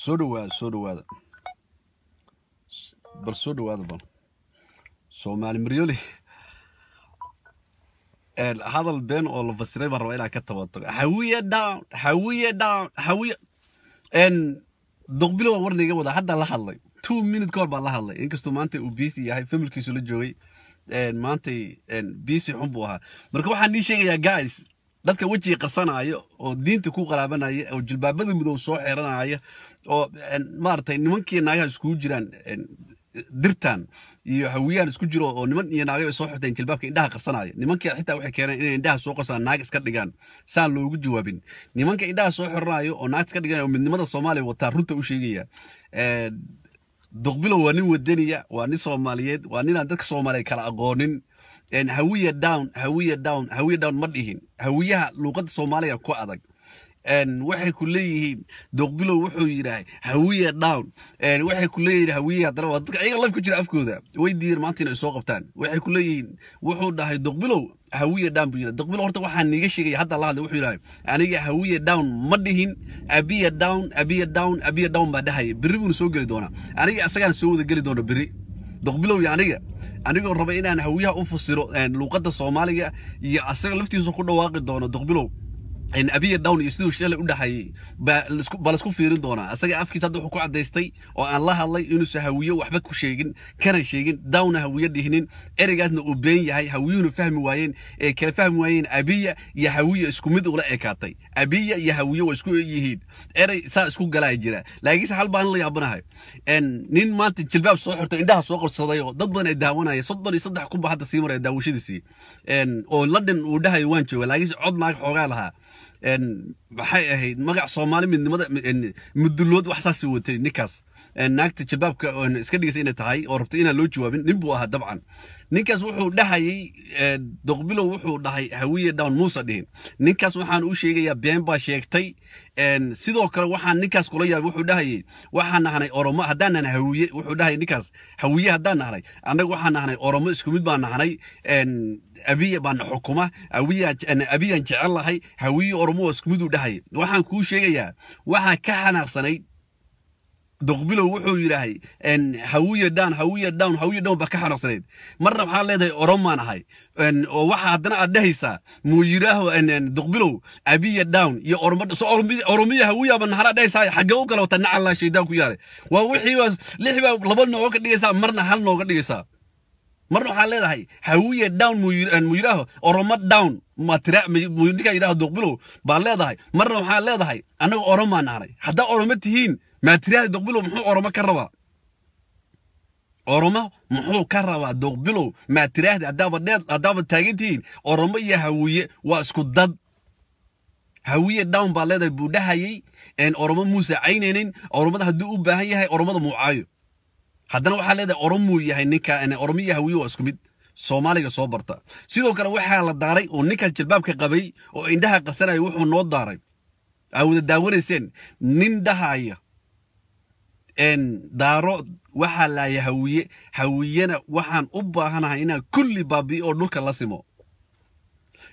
soo dhawaada soo dhawaada bal soo dhawaada bal soomaali maryoli hadal been oo la fasiray baan rabaa inaa ka tabato hawiye down hawiye down hawiye doqbilo waan warniga wadaa haddaa la hadlay two minute ka hor baan la hadlay inkastoo maanta uu biisi yahay familkiisu la joogay maantay biisi xun buu ahaa marka waxaan ii sheegayaa guys dadka wejiga qarsanayo oo diinta ku qaraabanaya oo jilbaabada mudow soo xeranaya oo maaragtay nimankii naagaha iskugu jiraan dirtan iyo hawiyaan isku jiro oo niman iyo naagay soo xirteen jilbaabka indhaha qarsanaya nimankii xitaa waxay keeneen inay indhaha soo qarsaan naag iska dhigaan saan loogu jawaabin nimanka indhaha soo xiranayo oo naag iska dhigan oo midnimada soomaaliya wataa runta u sheegaya duqbilow waa nin wadaniya waa nin soomaaliyeed waa ninaan dadka soomaaliya kala aqoonin hawiya down hawiya down hawiya down ma dhihin hawiyaha luuqadda soomaaliya ku adag waxay ku leeyihiin dooqbilow wuxuu yidhaah hawiya down waxay ku leeyihiin hawiya haddana dadka ayaga laf ku jira afkooda way diideen maanta inay soo qabtaan waxay ku leeyihiin wuxuu dhahay dooqbilow hawiya down buu yidhaha dooqbilow horta waxaa niiga sheegaya hadda la hadlay wuxuu yidhahay aniga hawiya down ma dhihin abiya down abiya down abiya down baa dhahaya berri buuna soo geli doonaa aniga asagaan soo wada geli doona berri doqbilowya aniga anigoo raba inaan hawiyaha u fasiro luuqadda soomaaliga iyo asaga laftiisu ku dhawaaqi doono doqbilow abiya down iyo siduu shalay u dhaxayay baa laisku fiirin doonaa asaga afkiisa hadda wuxuu ku caddaystay oo aan la hadlay inuusa hawiye waxba ku sheegin kana sheegin downa hawiye dhihinin ereygaasna uu been yahay hawiyuhuna fahmi waayeen ee kala fahmi waayeen abiya iyo hawiya isku mid ula ekaatay abiya iyo hawiye waa isku yihiin erey saa isku galaa jira laakiinse hal baan la yaabanahay nin maanta jilbaab soo xirto indhaha soo qorsaday oo dad badan ay daawanaya soddon iyo saddex kuba hadda sii maraya daawashadiisii oo london uu dhahayo waan jooga laakiinse cod naag xoogaa lahaa maxay ahayd magac soomaali midnimada mudulood wax saasi watay ninkaas naagta jabaabka oon iska dhigaysa inay tahay oo rabtay inaan loo jawaabin nin buu ahaa dabcan ninkaas wuxuu dhahayay doqbilow wuxuu dhahay hawiye down muusa dhihin ninkaas waxaan u sheegayaa been baa sheegtay sidoo kale waxaan ninkaas kula yaabay wuxuu dhahayay waxaan nahnay oromo haddaan nahnay hawiye wuxuu dhahay ninkaas hawiye haddaan nahnay annaga waxaan nahnay oromo isku baan nahnay abiya baana xukuma abiyaan jecel lahay hawiye oromo waa isku dhahayay waxaan kuu sheegayaa waxaa ka xanaaqsanayd doqbilow wuxuu yidhaahay hawiya down hawiya down hawiya down baa ka xanaaqsanayd marna waxaa leedahay oromaan ahay oo waxa haddana aad dhehaysaa muuyiraaho doqbilow abiya down iyo oromiya hawiyaba ba naxaraa dhehaysaa u kala wata nacallaa shaydaan ku yaalay waa wixii lixbaa laba nooga ka dhigaysaa marna hal nooga dhigaysaa marna waxaa leedahay hawiya down muuyiraaho oroma down ninkaa yidhaha doqbilow baa leedahay marna waxaa leedahay annaga oromaan ahnay haddaa oromo tihiin maatiraha doqbilow muxuu oromo ka rabaa oromo muxuu ka rabaa doqbilow maatiraahdi haddaabad taagan tihiin oromo iyo hawiye waa isku dad hawiye down baa leedahay buu dhahayay oromo muuse caynaynin oromada hadduu u baahan yahay oromada muu caayo haddana waxaa leedahay oromuu yahay ninka oromo iyo hawiye waa isku mid soomaaliga soo barta sidoo kale waxaa la daaray oo ninkaas jilbaabka qabay oo indhaha qasanaya wuxuu noo daaray aa wada daawanayseen nin dhahaya daaro waxaa laaya hawiye hawiyena waxaan u baahanahay inaan kulli baabi'i oo dhulka la simo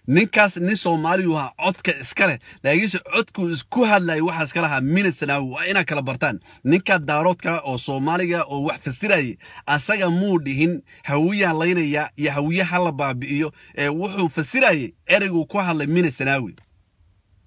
ninkaas nin soomaaliyu ahaa codka iskaleh laakiinse codkuu isku hadlaya waxaa iska lahaa ministana waa inaad kala bartaan ninkaa daaroodka ah oo soomaaliga ah oo wax fasirayay asaga muu dhihin hawiyaan laynaya iyo hawiyaha la baabi'iyo ee wuxuu fasirayay ereygu ku hadlay minisanawi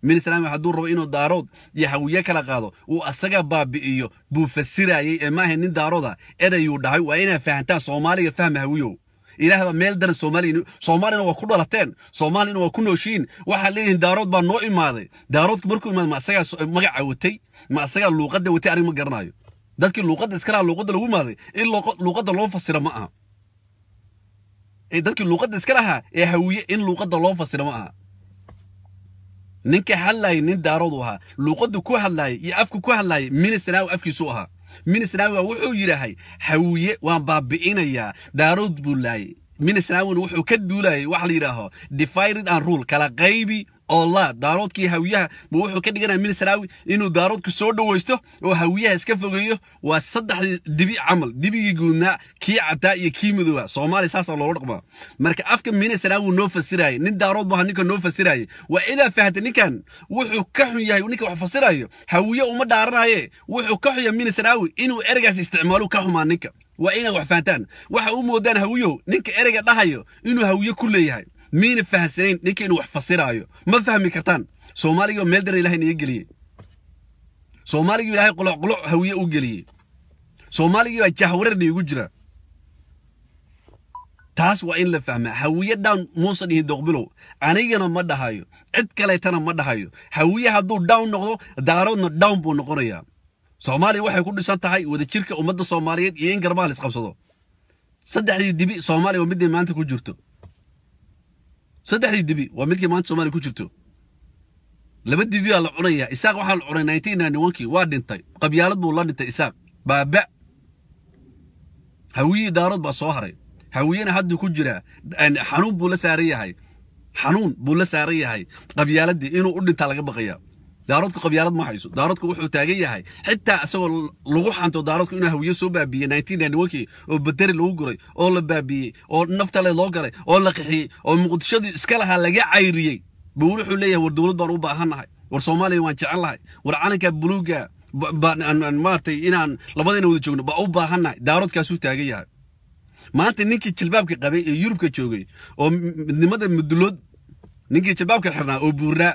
minisanawi hadduu rabo inuu daarood iyo hawiye kala qaado uu asaga baabi'iyo buu fasirayey ee maaha nin daarooda ah, ereyuu dhahay waa inaad fahantaan soomaaliga fahma hawiyow ilaahba meel daran soomaaliyana soomaalina waa ku dhalateen soomaalina waa ku nooshiin waxaa leeyihin daarood baa noo imaaday daaroodka markuu imaada ma asagaa magaca watay ma asagaa luuqadda watay arig ma garanayo dadkii luuqadda iska luuqadda lagu imaaday in luuqadda loo fasira ma aha dadkii luuqadda iska ee hawiye in luuqadda loo fasira ma aha ninka hadlaayay nin daarood u ahaa luuqaddu ku hadlaayay iyo afka ku hadlaayay mina sanaaw afkiisu ahaa minisnaawi wuxuu yidhaahay hawiye waan baabi'inayaa daarood buu laayay minisnaawina wuxuu ka duulayay waxa la yidhaaho defired and rule kala qaybi oolaa daaroodkii hawiyaha ma wuxuu ka dhiganaya milisraawi inuu daaroodku soo dhowaysto oo hawiyaha iska fogeeyo waa saddexdii dibi camal dibigii guudnaa kii caddaa iyo kii midooba soomaaliya saasaa loola dhaqmaa marka afka milisraawi noo fasiraya nin daarood baha ninka noo fasiraya waa ilaa fahata ninkan wuxuu ka xun yahay ninka wax fasirayo hawiye uma dhaaranaye wuxuu ka xunya milisraawi inuu ereygaas isticmaalo ka xumaa ninka waa inay wax fahantaan waxa u moodaan hawiyow ninka ereyga dhahayo inuu hawiye ku leeyahay miina fahamsanayn ninka inuu wax fasiraayo ma fahmi kartaan soomaaliga meel dara ilahay naga geliyey soomaaligii ilahay qoloqoloc hawiye u geliyey soomaaligii baa jahwareer naigu jira taas waa in la fahmaa hawiyadhaan muusa dhihin doqbilow anigana ma dhahayo cid kaleetana ma dhahayo hawiye hadduu down noqdo daaroodna down buu noqonayaa soomaaliya waxay ku dhisan tahay wadajirka ummadda soomaaliyeed iyo in garbaha la isqabsado saddexdii dibi soomaaliya waa midday maanta ku jirto saddexdii dibi waa midkii maanta somalia ku jirto laba dibiyaa la cunaya isaaq waxaa la cunay nntnnnkii waa dhintay qabyaalad buu la dhintay isaaq baaba hawiye daarood baa soo haray hawiyana hadduu ku jiraa xanuun buu la saaran yahay xanuun buu la saaran yahay qabyaaladii inuu u dhintaa laga baqayaa daaradku qabyaarad ma hayso daaradku wuxuu taagan yahay xitaa isagoo lagu xanto daaradku inuu hawiye soo baabiiyey nineteen oo bederi lagu guray oo la baabiiyey oo naftale loo galay oo la qixiyey oo muqdishadii iska lahaa laga cayriyey buu wuxuu leeyahay war dowlad baan u baahannahay war soomaaliya waan jecel lahay war calanka buluuga maaragtay inaan labadayna wada joogno baa u baahannahay daaradkaasuu taagan yahay maanta ninkii jilbaabka qabay ee yurubka joogay oo midnimada mudulood ninkii jilbaabka xirnaa oo buurnaa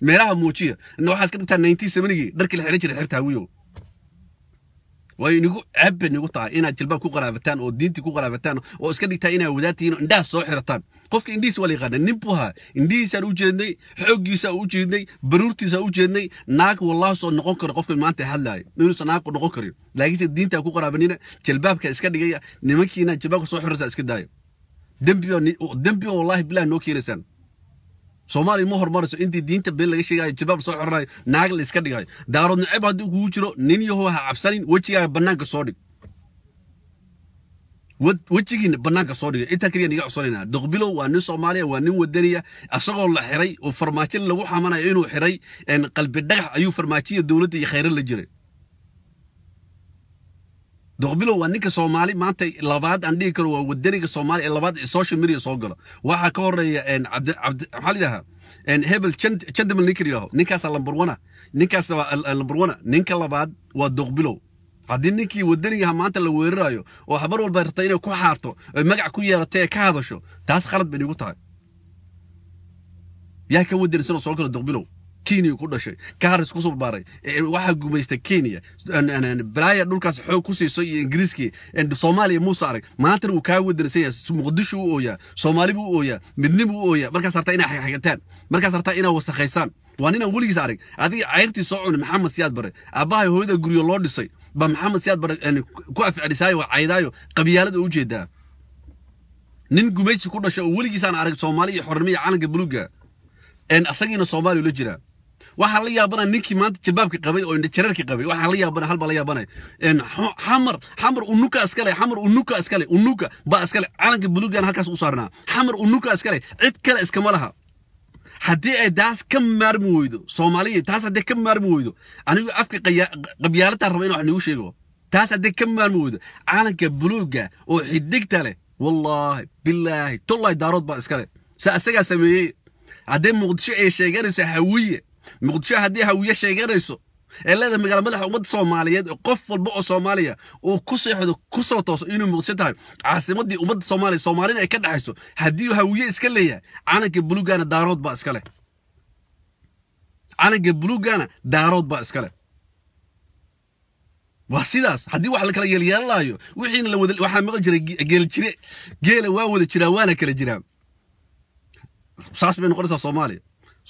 meelaha muujiya ina waxaad ka dhintaa ninety sevenigii dharkii la xihan jiray xirtaawiyo waayo inigu ceeb nigu tahay inaad jilbaab ku qaraabataan oo diintii ku qaraabataan oo iska dhigtaa inaad wadaadtihiin indhaha soo xirataan qofka indhihiisa waa la yaqaana nin buu ahaa indhihiisaan u jeednay xooggiisaan u jeednay baruurtiisaa u jeednay naag wallahu noqon karo qofka maanta hadlaaya inuusan naag noqon karin laakiinse diintaa ku qaraabanina jilbaabka iska dhigaya nimankiina jilbaabka soo xiraysaa iska daaya dembi dembi wallahi bilah noo keenaysaan soomaaliya ma hormarayso intii diinta been laga sheegayo jabaab soo xoranayo naag la iska dhigayo daarood necab haddii kugu jiro nin yahow ha cabsanin wejigaaga bannaanka soo dhig wejigiina bannaanka soo dhiga intaa keliya niga codsanayna doqbilow waa nin soomaaliya waa nin wadaniya isagoo la xiray oo farmaajo lagu xamanayo inuu xiray qalbi dhagax ayuu farmaajiya dowladda iyo khayre la jiray doqbilow waa ninka soomaali maanta labaad aan dhihi karo waa wadaniga soomaaliya ee labaad social media soo galo waxaa ka horeeya maxaa lidhahaa hebel chandamil ninka yidhaho ninkaasa lambar wana ninkaas waa lambar wana ninka labaad waa doqbilow haddii ninkii wadanigaha maanta la weeraraayo oo habar walba rabta inay ku xaarto oy magac ku yeerato ee ka hadasho taas khalad bay nigu tahay yaa ka wadanisanoo soo galo doqbilow kenya ku dhashay garis kusoo barbaaray waxaa gumaystay kenya balaya dhulkaas xoog ku siiso iyo ingiriiskii soomaaliya muuse arag maantana wuu kaa wadansanyaa muqdisho u ooyaa soomaalibu u ooyaa midnibu u ooyaa markaas hartaa inaa xagaxagataan markaas hartaa inaa wasakhaysaan waa ninaan weligiis arag adiga cayrtii soo cuni maxamed siyaad bare aabbahay hooyada guryo loo dhisay ba maxamed siyaad bare ku afcedhisaayo waa caydaayo qabyaalada u jeedaa nin gumaysi ku dhasha oo weligiisaan arag soomaali iyo calanka buluuga asagiina soomaaliya la jiraa waxaa la yaabana ninkii maanta jilbaabki qabay oo indhajareerki qabay waxaa la yaabana hal baa la yaabana xamar xamar unuka iskale xamar unuka iskale unuka baa iskale calanka buluugan halkaas u saarnaa xamar unuka iskale cid kale iskama laha haddii ay taas ka maarmi weydo soomaaliya taas haddii ka maarmi weydo anigu afka qabyaaladaa raba in wax nagu sheego taas haddii ka maarmi weydo calanka buluuga oo xidigta leh wallaahi bilaahi tollahi daarood baa iskale sa isagaa sameeyey haddii muqdisho ay sheeganayso hawiye muqdisho haddii hawiye sheeganayso ee leedahay magaala madaxa ummadda soomaaliyeed qof walba oo soomaaliya uu ku seexdo ku soo tooso inuu muqdisho tahay caasimaddii ummadda soomaaliya soomaalina ay ka dhexayso haddii hawiye iska leeyahay calanka bulugana daarood baa iska leh calanka bulugana daarood baa iskale waa sidaas haddii wax la kala yeelyeelanayo wixiina waxaa maqan jiray geeljire geela waa wada jiraa waana kala jiraa saas bay noqonaysaa soomaaliya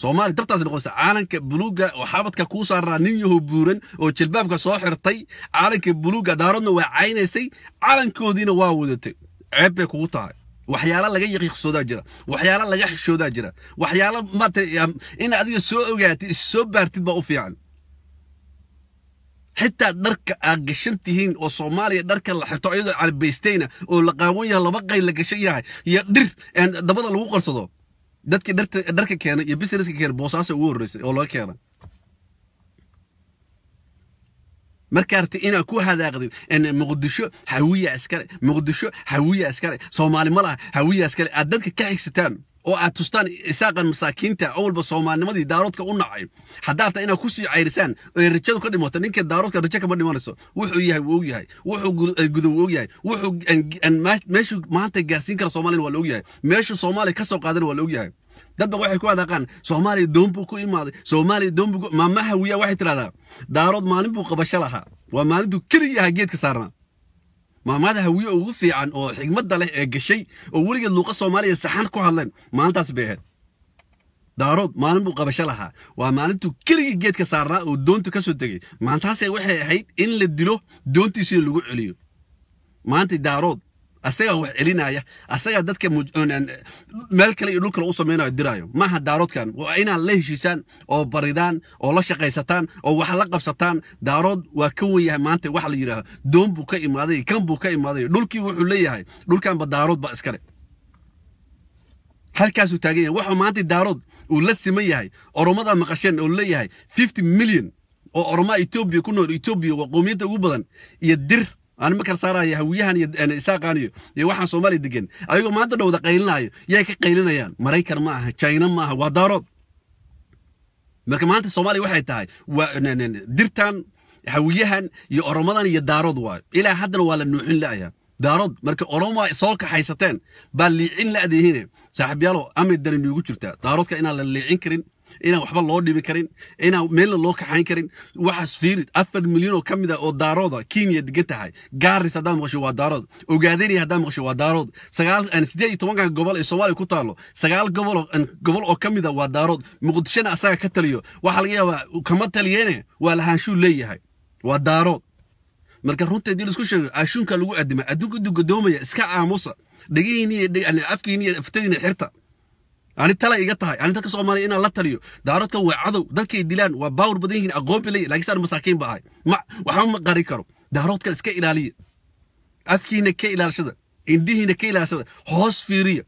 soomaaliya dabtaas noqonaysa caalanka buluuga oo xabadka kuu saaraa nin yahow buuran oo jilbaabka soo xirtay caalanka buluuga daaradna waa caynaysay calankoodiina waa wadatay ceeb bay kugu tahay waxyaala laga yaqiiqsoodaa jira waxyaalo laga xishoodaa jira waxyaalo maarata in adiga soo ogaatid is baartid baa u fiican xitaa dharka aad gashan tihiin oo soomaaliya dharka la xirto iyadoo calbaystayna oo la qaawan yahay laba qayl la gashan yahay iyo dhir dabada lagu qarsado dadkii dharka keenay iyo businesska keenay boosaasa ugu horreysay oo laga keenay markaarti inaad ku hadaaqdid muqdisho hawiya askare muqdisho hawiya askare soomaali malaha laha hawiya askare aad dadka ka xigsataan oo aad tustaan isaaqan masaakiinta oo walba soomaalinimadii daaroodka u nacay haddaata inaad kusii cayrisaan oe rajadu ka dhimato ninka daaroodka rajo kama dhimanayso wuxuu yahay wuu og yahay wuxuu gudow wuu og yahay wuxuu meeshuu maanta gaarsiin kara soomaliyan waa la og yahay soomaaliya ka soo qaadana waa la og yahay waxay ku adaaqaan soomaaliya doon buu ku imaaday soomaaliya doon buu maamaha wiya waxay tidhahdaa daarood maalin buu qabasho lahaa waa maalintuu keliyaha geedka saarnaa maamada hawiye ugu fiican oo xigmadda leh ee gashay oo weligeed luuqa soomaaliya saxan ku hadleen maalintaas bay ahayd daarood maalin buu qabasho lahaa waa maalintuu keligii geedka saarnaa oo doontu ka soo tegey maantaase waxay ahayd in la dilo doontiisii lagu celiyo maanta daarood asagaa wax celinaya asagaa dadka meel kale iyo dhul kale u samaynayo diraayo maaha daaroodkan waa inaad la heshiisaan oo baridaan oo la shaqaysataan oo wax la qabsataan daarood waa ka wen yahay maanta waxa la yidhaaho doon buu ka imaaday kan buu ka imaaday dhulkii wuxuu leeyahay dhulkanba daarood ba iskale halkaasuu taagan yahay waxuu maanta daarood uu la siman yahay oromada maqasheen oo leeyahay fifty million oo oromaa etoobiya ku nool etoobiya waa qoomiyadda ugu badan iyo dir aan ma kala saaraya hawiyahan iyo isaaqan eh, iyo waxaan soomaaliya degen ayagoo maanta dhowda qaylinaayo yay ka qaylinayaan maraykan ma aha jina maaha waa daarood marka maanta soomaaliya waxay tahay dirtan hawiyahan iyo oromadan iyo daarood waayo ilaa haddana waa la nuuxin la'aya daarood marka oromoa soo kaxaysateen baa liicin la'dihiine saaxiibyaalo amidani nuugu jirtaa daaroodka inaan la liicin karin inaan waxba loo dhibi karin inaan meelna loo kaxayn karin waxaas fiirid afar milyan oo ka mid oo daarooda ah, kenya degan tahay gaaris haddaad maqasho waa daarood ogaaderiya haddaad maqasho waa daarood siddeed iyo tobanka gobol ee soomaaliya ku taalo sagaal gobol gobol oo ka mid ah waa daarood muqdishona asaga ka taliyo waxaa laga yaabaa kama taliyeene waa lahaanshuu leeyahay waa daarood marka runteedii laisku sheego ashuunka lagu adima adduunka intuu iska aamusa dhegihiini iyo aftadiina xirta ani tala iga tahay ani dadka soomaaliya inaan la taliyo daaradka waa cadow dadkay dilaan waa baawar badan yihiin aqoon bay leeyihin laakiin an masaakiin ba ahay ma waxba ma qari karo daaroodkan iska ilaaliya afkiina ka ilaalshada indhihiina ka ilaalshada hoos fiiriya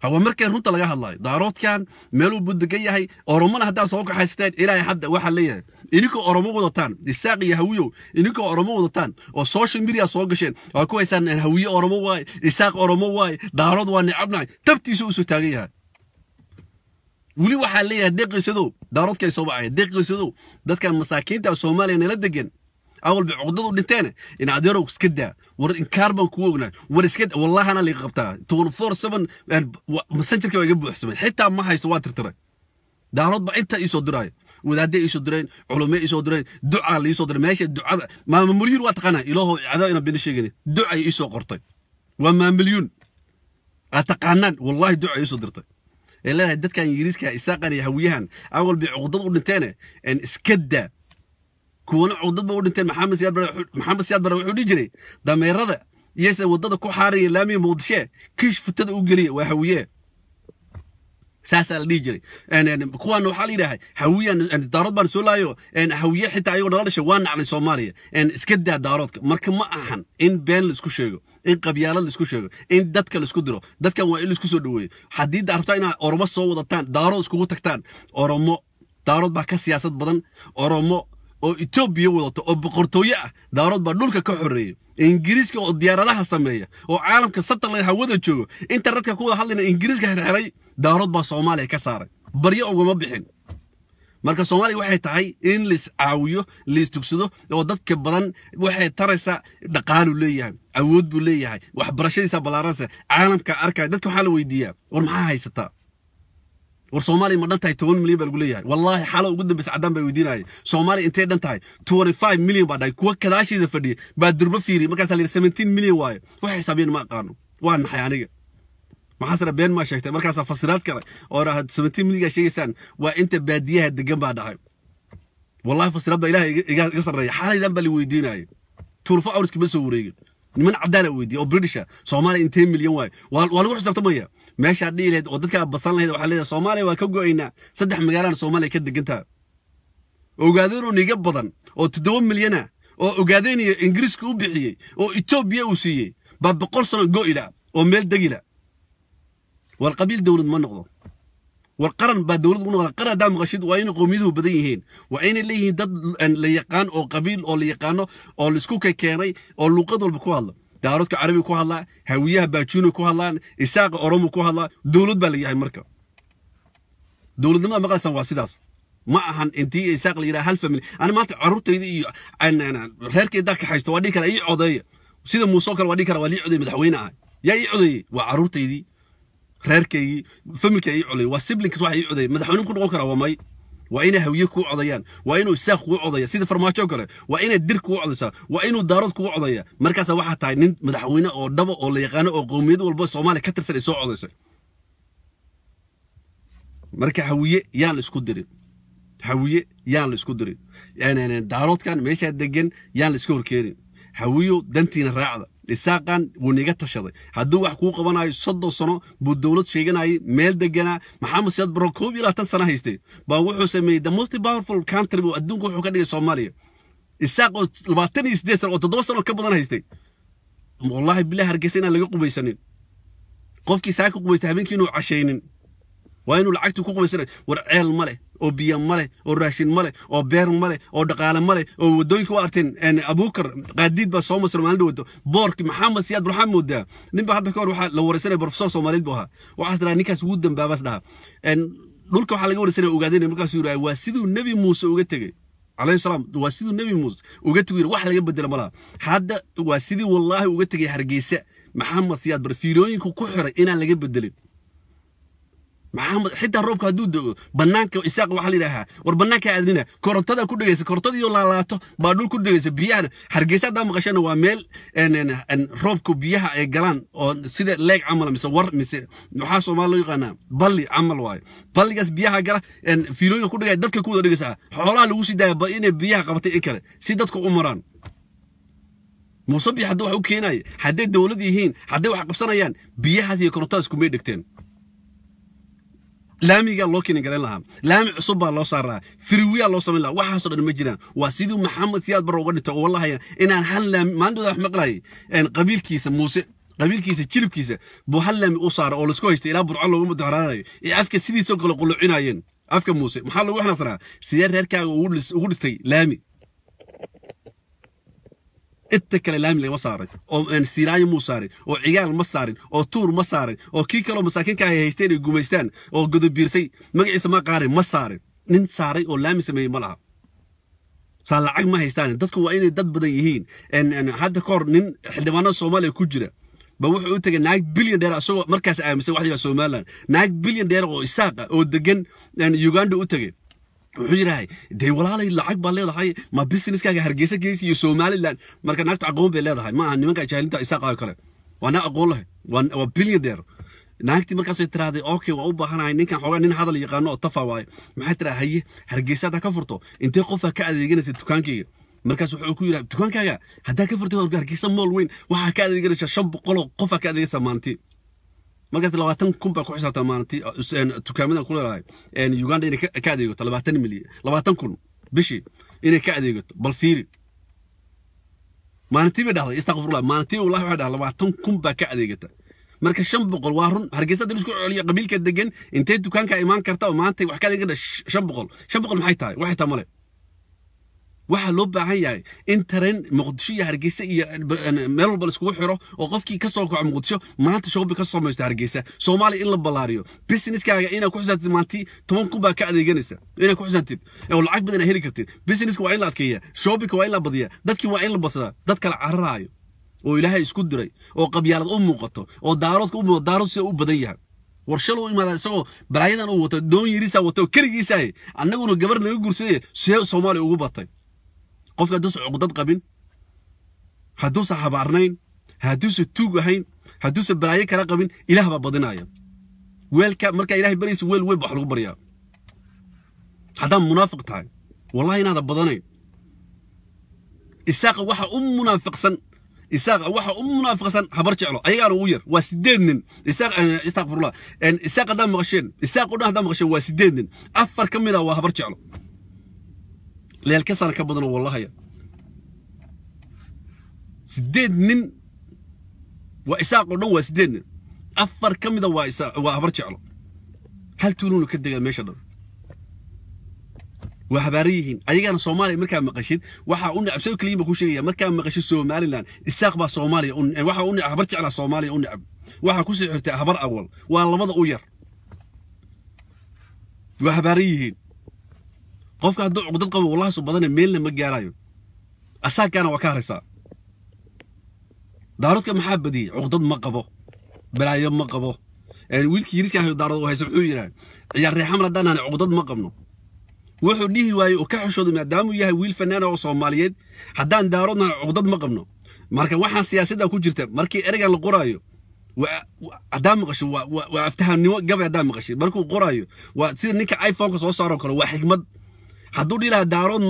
hawa markay runta laga hadlayo daaroodkan meeluu buu degan yahay oromona haddaad soo kaxaysteen ilaahay hadda waxaa leeyahay ininkoo oromo wadataan isaaq iyo hawiyow ininkoo oromo wadataan oo social media soo gasheen waa ku haysaan hawiye oromo waaye isaaq oromo waay daarood waa nicabnahay tabtiisa usoo taagan yahay weli waxaa leeyahay deqiisadow daaroodkay soo bacaya deqiisadow dadkan masaakiinta soomaaliya nala degan awalba cuqdad u dhinteene in adeerow iska daa war inkaar baan kugu ognaa war iska wallahana liga qabtaa twenty four seven masenjerka waa iga buuxsamay xitaa ma hayso waa tirtiray daarood baa intaa iisoo diraay wadaadday iisoo direen culumay iisoo direen ducaa liisoo diray meesha ducada maamamulyuun waa taqaanaa ilaahow cadaa inaan bina sheegani ducay iisoo qortay waa maamalyuun aad taqaanaan wallaahi ducay iisoo dirtay ee leedahay dadkan ingiriiska isaaqan iyo hawiyahan awalbay cuqdad u dhinteene iska daa kuwana cudad ba u dhinteen maxamed siyaad bare wuxuu dhihi jiray dameerada iyaysan waddada ku xaaraya laamiya muqdishe kiish futada u geliya waa hawiye saasaa la dhihi jiray kuwaana waxaa la yidhaha hawiyaan daarood baan soo laayo hawiye xitaa ayagoo nala dhashay waa nacday soomaaliya iska daa daaroodka marka ma ahan in been laisku sheego in qabyaalad laisku sheego in dadka laisku diro dadkan waa in laisku soo dhaweeyo haddii rabtaa inaad oromo soo wadataan daarood iskugu tagtaan oromo daarood baa ka siyaasad badan oromo oo etoobiya wadato oo boqortooyo ah daarood baa dhulka ka xoreeya ingiriiska oo diyaaradaha sameeya oo caalamka satellite hawada joogo inta radka ku wada hadlayna ingiriiska xirxiray daarood baa soomaaliya ka saaray baryo ugama bixin marka soomaaliya waxay tahay in lais caawiyo laistugsado oo dadka badan waxay taraysaa dhaqaaluu leeyahay awood buu leeyahay waxbarashadiisa ballaaranaysa caalamka arkaya dadka waxaa la weydiiyaa war maxaa haysataa war soomaaliya ma dhan tahay toban milyan ba lagu leeyahay wallaahi xalo ugu dambaysa cadaan baa weydiinaya soomaaliya intay dhan tahay twenty five milyan baa dhahay kuwa kadaasheeda fadhiya baa durbo fiiriya markaasaa la yidhi seventeen milyan waaye wax xisaabiyeen ma aqaano waa naxay aniga maxaa sare been maa sheegtay markaasaa fasiraad kale oo dhaha seventeen milyan sheegaysaan waa inta baadiyaha degan baa dhahay wallahi fasiraad baa ilaahay iga sarreeya xalaydan baa la weydiinaya tuurfo awriska ma soo wareegin niman cadaana ah weydiiya oo britisha ah, soomaaliya intee milyan waayo waa lagu xisaabtamaya meeshaa dhihi lahayd oo dadkaa badsan lahayd waxaa leedahay soomaaliya waa ka go-aynaa saddex magaalaan soomaaliya ka degantaa ogaadeenoo niga badan oo toddoba milyana ah, oo ogaadeenyo ingiriiska u bixiyey oo etoobiya uu siiyey baa boqol sano go'ila oo meel degila war qabiil dowlad ma noqdo والقرن بدور دولد ونو القرن دا مغشيد وين قوميدو بدن يهين واين اللي يهين داد ليقان او قبيل او ليقانو او لسكوكا كيري او لوقد والبكو هالله داروتك عربي كو هالله هاوياه باجونو كو هالله إساق أورومو كو هالله دولد با ليهين مركا دولد ما مغلسا واسداس ما أهان انتي إساق ليرا هالفا مني أنا ما تعروت إيه أن أنا هيركي داك حيستو وديك أي عضية سيدا موسوكر وديك على ولي عضية مدحوينة يا أي عضية وعروت إيه reerkaygii familka ii coday waa siblinkis waxa ii coday madaxweyne ku noqon karaa waa may waa inay hawiye kuu codayaan waa inuu isaaq kuu codaya sida farmaajo kale waa inay dir kuu codaysaa waa inuu daarood kuu codaya markaasa waxaa tahay nin madaxweyne oo dhaba oo la yaqaano oo qowmiyad walba soomaaliya ka tirsan ay soo codaysay marka hawiye yaan la isku dirin hawiye yaan la isku dirin daaroodkan meeshaa degan yaan la iska horkeenin hawiyo dantiina raacda wuu wuuniga tashaday hadduu wax kuu qabanayo soddon sano buu dowlad sheeganayay meel deganaa maxamed siyaad barro koob iyo labaatan sana haystay baa wuxuu sameeyey the most powerful country buu adduunka wuxuu ka dhigay soomaaliya isaaq oo labaatan iyo sideed sano oo toddoba sano ka badan haystay wallaahi bilahi hargeysa inaan laga qubaysanin qofkii saa ka qubaystay habeenkii inuu cashaynin waa inuu lacagtii ku qubaysanay war ceel ma leh oo biyo ma leh oo raashin ma leh oo beer ma leh oo dhaqaale ma leh oo waddooyinka u arteen abuukar qaadiid baa soo masra maalinta waddo boorki maxamed siyaad burxaan moodaa ninba hadda ka hor waxaa la waraysanaya brofesor soomaaliyeed buu ahaa waxaas dhahaa ninkaas wuu dambaabaas dhahaa dhulka waxaa laga waraysanaya ogaadeen markaasuu yidhaha waa siduu nebi muuse uga tegey عليه السلام واسيدو نبي موسى وقتوير واحد لقى بدل ملا حدا واسيدي والله وقتك يا حرقيسة محمد سياد برفيلوين كو كحرة إنا لقى بدلين maxamed xitaa roobka haduu dogo banaanka isaaq waxaa layidhaahaa war banaanka aadnina korontada ku dhegaysa korontadiio laalaato baa dhul ku dhegaysa biyaha hargeysa haddaa maqashana waa meel roobka biyaha ay galaan oo sida leeg camal mise war mise maxaa soomaali loo yaqaanaa balli camal waayo balligaas biyaha gala fiilooyinka ku dhegaya dadka ku wada dhegaysa xoolaha lagu sii daaya inay biyaha qabatay in kale si dadku u maraan muusabix hadduu wax u keenaya hadday dowlad yihiin hadday wax qabsanayaan biyahaas iyo korontadaas kumay dhegteen laamigaa loo keeni garayn lahaa laami cusub baa loo saaraaa firiwiyaa loo samayn lahaa waxaaso dhan ma jiraan waa siduu maxamed siyaad barra uga dhintay oo wallahaya inaan hal laami maalintooda wax maqlayay qabiilkiisa muuse qabiilkiisa jilibkiisa buu hal laami u saara oo laisku haystay ilaa burco looga madaxraanayo ee afka sidiisoo kale qulucinayeen afka muuse maxaa lagu xnaasanaa sidee reerkaaga ugu dhistay laami inta kale laami lagama saarin oo sinaayo muu saarin oo ciyaal ma saarin oo tuur ma saarin oo kii kaloo masaakiinka ay haysteen ay gumaystaan oo godobiirsay magaciisa ma qaarin ma saarin nin saaray oo laami sameeyey ma laha saa lacag ma haystaan dadku waa inay dad badan yihiin hadda kahor nin xildhibaanada soomaaliya ku jira ba wuxuu u tegay naag bilyan dheer isagoo markaas aaminsan waxyaga somalilan naag bilyan dheer oo isaaqa oo degan uganda u tegay wuxuu yidhahay dee walaalay lacag baa leedahay ma businesskaaga hargeysa geysi iyo somalilan marka naagta aqoon bay leedahay ma aha nimanka jaahilinta ah isaaqayo kale waa naag aqoon leh waa bilyoneer naagtii markaasay tiraahday okay waa u baahanahay ninkan xoogaa nin hadal yaqaano oo tafa waaye maxay tiraa haye hargeysa ka furto intee qofaa ka adeeganaysa dukaankayga markaas wuxuu ku yidhaha dukaankaaga haddaa ka furtay hargeysa mool weyn waxaa ka adeeganaysa shan boqoloo qofaa ka adeegaysa maalintii مركز لواتن كم بقى كويس تمام تي آه، إن تكملنا كل راي إن يوغاندا إن كعدي قلت لواتن مليون لواتن كم بشي إن كعدي قلت بالفيري ما نتي بده الله يستغفر الله ما نتي والله بده الله لواتن كم بقى كعدي قلت مركز شم بقول وارن هرجيسة دلوس كل قبيل كده جن إن تي تكان كإيمان كرتا وما نتي وحكي كده شم بقول شم بقول محيطها واحد تمره waxaa loo baahan yahay in tareen muqdisho iyo hargeysa iyo meel walba la iskugu xiro oo qofkii ka soo kaco muqdisho maanta shoobi ka samaysto hargeysa soomaaliya in la ballaariyo businesskaaga inaad ku xisaabtid maatii toban kun baa ka adeeganaysa inaad ku xisaabtid oo lacag badan heli kartid businesska waa in la adkeeya shoobika waa in la badiya dadkii waa in la badsadaa dad kale cararaayo oo ilaahay isku diray oo qabyaalad u muuqato oo daaroodka u muuqato daarood sida u badan yahay warshaluu imaadaa isagoo balaayadan uu wato doon yirisaa wato keligiisaa annaguna gabar naga guursaday see soomaaliya ugu batay qofka haduusa cuqdad qabin hadduusan habaarnayn hadduusan tuug ahayn hadduusan balaayo kala qabin ilaah baa badinaya weelka markaa ilahay baraysa weel weyn ba wax lagu baryaa haddaad munaafiq tahay wallahi inaada badanayn isaaqa waxa u munaafiqsan isaaqa waxa u munaafiqsan habar jeclo ayagaana ugu yar waa sideed nin isaaq eh, istaqfirullah isaaq haddaad maqasheen isaaq u dhan haddaad maqasheen waa sideed nin afar ka mida ah waa habar jeclo ليال الكسر كبدل والله يا سدين نن وإساق ونو سدين أفر كم ذا وإساق وأبرج على هل تقولون كده ما يشرب وحباريهن أيجا أنا صومالي ما كان مقشيد وحا أقول لك أبسوي كلمة كل شيء ما كان مقشيد صومالي لأن إساق بقى صومالي أقول وحا أقول لك أبرج على صومالي أقول لك وحا كل شيء أبر أول والله ما ذا وحباريهن qofka haduu cuqdad qabo ulaasu badane meelna ma gaarayo asaagkaana waa ka haraysaa daarodka maxaa badiyey cuqdad ma qabo balaayo ma qabo wiilkii yiriska ahayo haysa wuxuu yidhaha ciyaar reexamar haddaan cuqdad ma qabno wuxuu dhihi waayey oo ka xishooday maadaamuu yahay wiil fanaana oo soomaaliyeed haddaan daarodna cuqdad ma qabno marka waxaan siyaasadda ku jirta markii ereygan la qoraayo haddaa maqasho waa aftahamnimo gabay haddaa maqashay markuu qoraayo waa sida ninka iphoneka soo saaro kale waa xikmad hadduu dhilaha daarood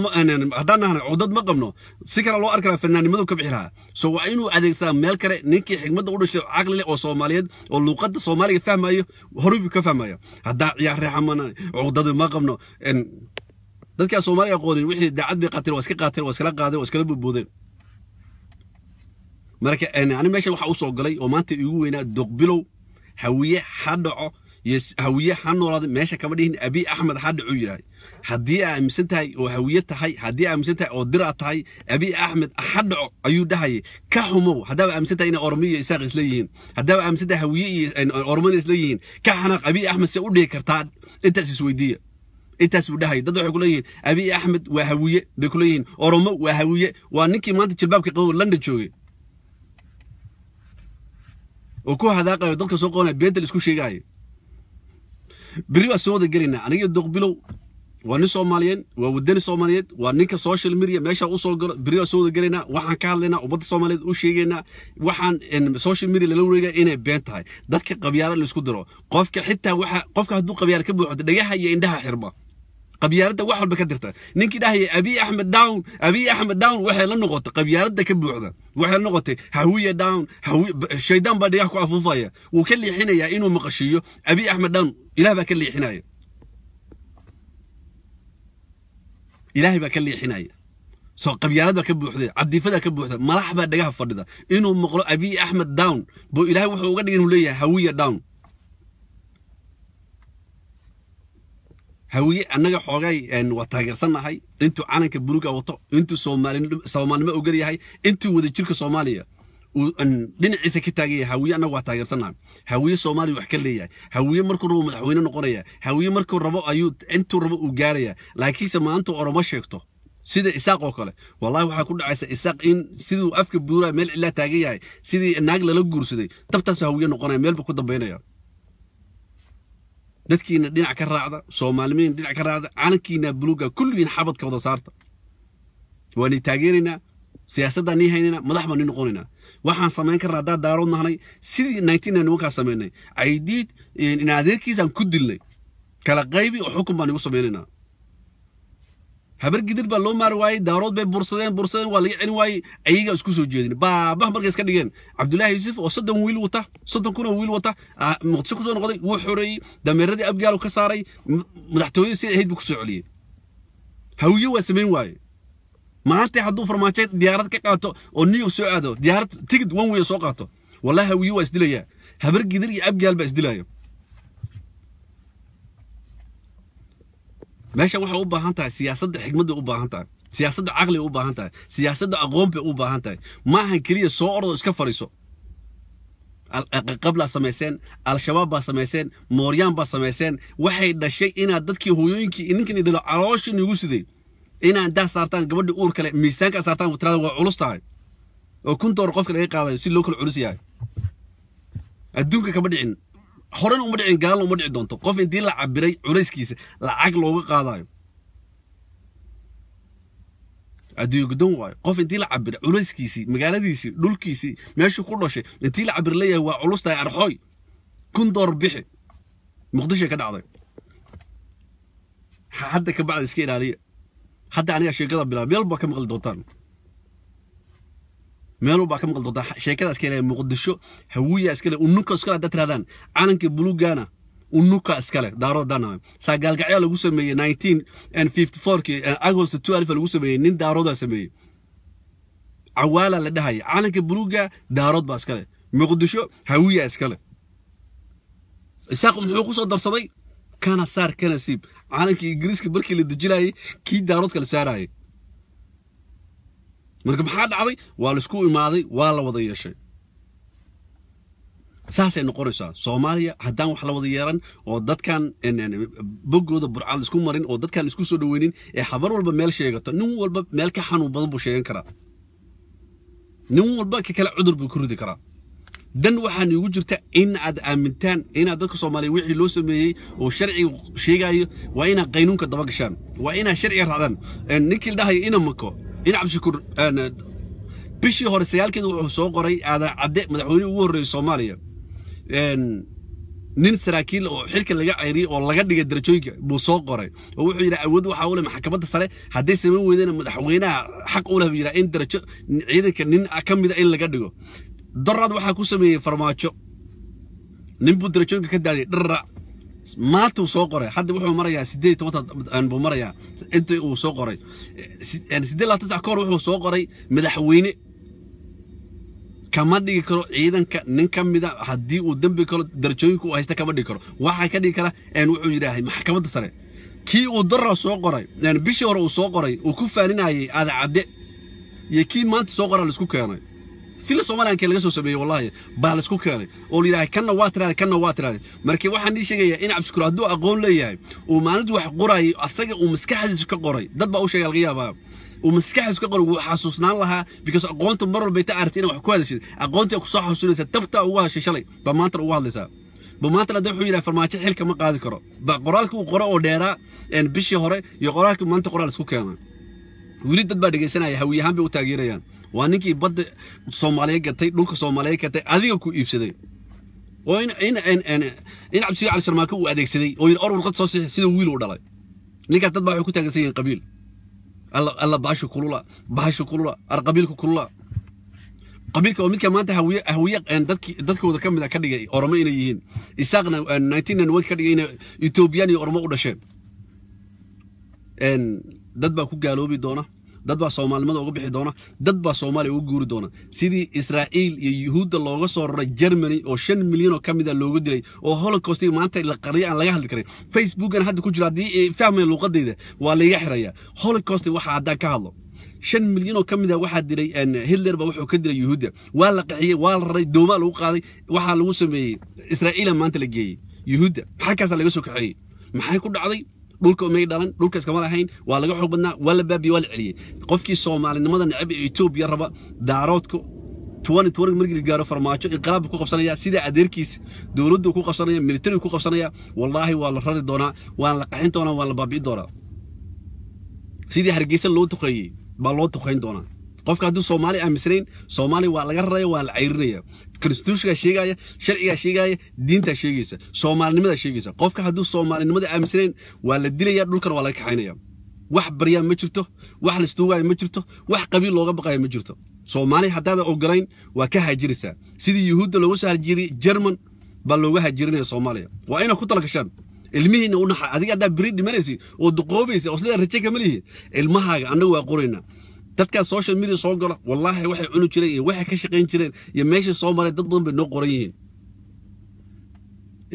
haddaan nahna codad ma qabno si kale loo arki lahaa fadnaanimadu ka bixi lahaa so waa inuu adeegsadaa meel kale ninkii xigmadda u dhashay caqli leh oo soomaaliyeed oo luuqadda soomaaliga fahmayo horuybu ka fahmayo haddaa ciyaar reexa ma qabno dadkaa soomaaliga aqoonin wixii daacad bay qaateen waa iska qaateen waa iskala qaadeen waa iskala boodboodeen marka ani meesha waxaa usoo galay oo maanta igu weynaa doqbilow hawiye ha dhaco iyo hawiye ha noolaada meesha kama dhihin abi axmed ha dhacuu yidhahay haddii aa aaminsan tahay oo hawiye tahay haddii aa aaminsan tahay oo dira tahay abi axmed ha ayuu dhahayay ka xumow haddaaba aaminsan tahay inay ormo iyo isaaq isla yihiin haddaaba aaminsan tahay hawiye iyo ormona isla ka xanaaq abi axmed se u dhihi kartaa intaas isweydiiya intaas buu dhahayay dad waxay kuleeyihiin abi axmed waa hawiye bay kuleeyihiin oromo waa hawiye waa ninkii maanta jilbaabka qabo london joogay oo ku hadaaqayo dadka soo qoonaya beenta isku sheegaayo beri waa soo wada gelaynaa aniga doqbilow waa nin soomaaliyeed waa wadani soomaaliyeed waa ninka social media meesha usoo galo berri waa soo wada gelaynaa waxaan ka hadlaynaa ummadda soomaaliyeed u sheegaynaa waxaan social media lala wareegaya inay been tahay dadka qabyaara laisku diro qofka xitaa waxa qofka hadduu qabyaara ka buuxdo dhagaha iyo indhaha xirma qabyaaladda wax walba ka dirta ninkii dhahaya abiy axmed down abiy axmed down waxay la noqotay qabyaaladda ka buuxda waxay la noqotay hawiya down shaydaan baa dhigaha ku afuufaya wuu ka leexinayaa inuu maqashiiyo abiy axmed down ilah baa ka leexinaya ilaahay baa ka leexinaya soo qabyaaladaa ka buuxday cadiifadaa ka buuxda malax baa dhagaha fadhida inuu maqlo abiy axmed down bo ilahay wuxuu uga dhigay inuu leeyahay hawiya down hawiye annaga xoogay waa taageersannahay intuu calanka buruga wato intuu soomaalnimo ogal yahay intuu wada jirka soomaaliya dhinaciisa ka taagan yahay hawiye annagu waa taageersanaha hawiye soomaaliya wax ka leeyahay hawiye markuu rabo madaxweyne noqonaya hawiye markuu rabo ayuu intuu rabo uu gaaraya laakiinse maanta oromo sheegto sida isaaq oo kale wallahi waxaa ku dhacaysa isaaq in siduu afka buuraa meel cilaa taagan yahay sidii naag lala guursaday dabtaasu hawiye noqonaya meelba ku dambaynaya dadkiina dhinac ka raacda soomaalimiina dhinac ka raacda calankiina buluuga kulligiin xabadka wada saarta waani taageeraynaa siyaasadaan ii haynana madax baan ii waxaan samayn karna haddaan daarood nahnay sidii nineteen nimankaa samaynay caydiid in adeerkiisaan ku dilnay kala qaybi oo xukun baan igu samaynaynaa habargidir baa loo maari waayey daarood bay bursadeen bursadeen waa laga celin waayey ayagaa isku soo jeedin baabah markay iska dhigeen cabdulaahi yuusuf oo soddon wiil wata soddon kun oo wiil wata muqdisho kusoo noqday wuu xoreeyey dameeradii abgaalo ka saaray madaxtooyadii sida ahayd buu soo celiyey hawiye waa samayn waaye maanta hadduu farmaajo diyaarad ka qaato oo new york soo aado diyaarad tigid one way soo qaato wallahi hawiyo waa isdilayaa habar gidir iyo abgaal baa isdilaya meeshan waxay u baahan tahay siyaasadda xigmadday u baahan tahay siyaasadda caqligay u baahan tahay siyaasadda aqoon bay u baahan tahay maahan keliya soo ordo iska fariiso qablaa samayseen al-shabaab baa samayseen mooryaan baa samayseen waxay dhashay inaad dadkii hoyooyinkii ninkan dhalo calooshii nigu siday inaan daa saartaan gabadhii uur kale miisaankaa saartaan tirada waa culus tahay oo kun door qofka laga qaadayo si loo kala culus yahay adduunka kama dhicin horen uma dhicin gaalna uma dhici doonto qof intii la cabiray culayskiisa lacag looga qaadayo adduunyo guddoon waayo qof intii la cabiray culayskiisii magaaladiisii dhulkiisii meeshuu ku dhashay intii la cabir leeyahay waa culus tahay arxoy kun door bixi muqdishoy ka dhacday hadda ka bacda iska ilaaliya hadda aniga sheekada bilaa meel ka maqli doontaan meel baa ka maqli doontaan sheekada iska leeyahay muqdisho hawiya iska unuka iska hadda tirahdaan calanka buluugana unuka iskale leh daaro dana sagaalgacyo lagu sameeyey 19 and 54 ki agosto 12 lagu sameeyey nin daarooda sameeyey cawaala la dhahay calanka buluuga daarood baa iska muqdisho hawiya iskale isaaq muxuu kusoo soo darsaday kana saar kana siib caalamka ingiriiska markii la dejinayay kii daaroodka la saarayay marka maxaa dhacday waa laisku imaaday waa la wada yeeshay saasay noqonaysaa soomaaliya haddaan wax la wada yeelan oo dadkan boggooda burcaan laisku marin oo dadkaan laisku soo dhaweynin ee habar walba meel sheegato nin walba meel ka xanuun badan buu sheegan karaa nin walba ka kale cudur buu ku ridi karaa dan waxaana igu jirta in aad aamintaan inaad dadka soomaaliya wixii loo sameeyey oo sharciga sheegayo waa inaad qaynuunka daba gashaan waa inaad sharciga raacdaan ninkii dhahay ina mako in cabdishakuur bishii hore sagaalkeeda wuxuu soo qoray aadan cadde madaxweynihii ugu horreeyey soomaaliya nin saraakiil oo xilka laga ceyriyey oo laga dhigay darajooyinka buu soo qoray oo wuxuu yidhi awood waxaa u leh maxkamadda sare hadday samayn weydana madaxweynaha xaq u leh buu in darajo ciidanka nin ka mida in laga dhigo darraad waxaa ku sameeyey farmaajo nin buu darajoonka ka daaday dhara maanta soo qoray hadda wuxuu marayaa siddeed tobantan buu marayaa intii uu soo qoray siddeed labaatan sac ka hor wuxuu soo qoray madaxweyne kama dhigi karo ciidanka nin ka mida ah, haddii uu dembi karo darajooyinka uu haysta kama dhigi karo waxaa ka dhigi kara wuxuu yidhaahay maxkamadda sare kii uu darra soo qoray bishii hore uu soo qoray uu ku faaninayay aadacadde iyo kii maanta soo qoraa laisku keenay fil somaliya halkee laga soo sameeyey wallahi baa laisku keenay oo layidhahay kanna waa tiraahday kanna waa tiraahday marka waxaan ii sheegayaa in cabdishakuur hadduu aqoon leeyahay uu maalintu wax qorayay asaga uu maskaxdiisu ka qoray dad baa u sheegay laga yaabaa uu maskaxdiisu ka qoray wuu xasuusnaan lahaa because aqoonta mar walba inta aragtay inaa wax ku hadashid aqoontii kusoo xasuusinaysa tabtaa ugu hadashay shalay baa maantana ugu hadlaysaa بمانتنا ده حويرة فرماشة حلك ما قاعد كرا بقرالك وقراء وديرة إن بشي هراء يقرالك ما أنت قرالك سكوا كمان ولد تبادل جسنا يهوي هم بيوتاجيريان يعني waa ninkii badda soomaaliya gatay dhulka soomaaliya gatay adiga ku iibsaday oo in cabdisayo cali sharmaake uu adeegsaday oo or warqad soo sii sida wiil uu dhalay ninkaas dad baa waxay ku taagansan yihiin qabiil alla baashu kulula baashu kulula ar qabiilka kulula qabiilka oo midka maanta hawiye dadkooda ka mid ah ka dhigay oromo inay yihiin isaaqna 1991 ka dhigay ina etoobiyaan iyo oromo u dhasheen dad baa ku gaaloobi doona dad baa soomaalinimada uga bixi doona dad baa soomaaliya uga guuri doona sidii israa'iil iyo yuhuudda looga soo raray germany oo shan milyan oo ka mid a looga dilay oo holocaustig maanta la qaryo aan laga hadli karin facebookan hadda ku jira haddii ay fahmaya luuqadayda waa layga xirayaa holocaustig waxa haddaan ka hadlo shan milyan oo ka mid a waxaa dilay hitler baa wuxuu ka dilay yuhuudda waa la qaxiyey waa la raray doomaa lagu qaaday waxaa lagu sameeyey israa'iila maanta la geeyey yuhuudda xarkaasaa laga soo kaxeeyey maxay ku dhacday dhulka may dhalan dhulka iskama lahayn waa laga xoog badnaa waa la baabiye waa la celiyey qofkii soomaalinimada necab ee etoobiya raba daaroodka markii gaaro farmaajo inqilaabbu ku qabsanaya sidaa adeerkiis dowladdu ku qabsanaya militarigu ku qabsanaya wallaahi waa la rari doonaa waan la qaxin doonaa waan la baabi'in doonaa sidii hargeysa loo duqeeyey baa loo tuqayn doonaa qofka hadduu soomaali aaminsanayn soomaali waa laga raraya waa la cayrinaya kristuushgaa sheegaaya sharcigaa sheegaaya diintaa sheegaysa soomaalinimadaa sheegaysa qofka hadduu soomaalinimada aaminsanayn waa la dilaya dhulkan waa laga kaxaynaya wax baryaa ma jirto wax lastuugaayo ma jirto wax qabiil looga baqaya ma jirto soomaaliya haddaada ogolayn waa ka haajiraysaa sidii yuhuudda looga soo haajiriyey jerman baa looga haajirinaya soomaaliya waa inaa ku talagashaan ilmihiina u naxa adiga haddaa beri dhimanaysid oo duqoobaysa oo isleeda raje kama lihi ilmahaaga annagu waa qoraynaa dadkaas social media soo gala wallaahi waxay cuni jireen iyo waxay ka shaqayn jireen iyo meeshay soo mareen dad badan bay noo qoran yihiin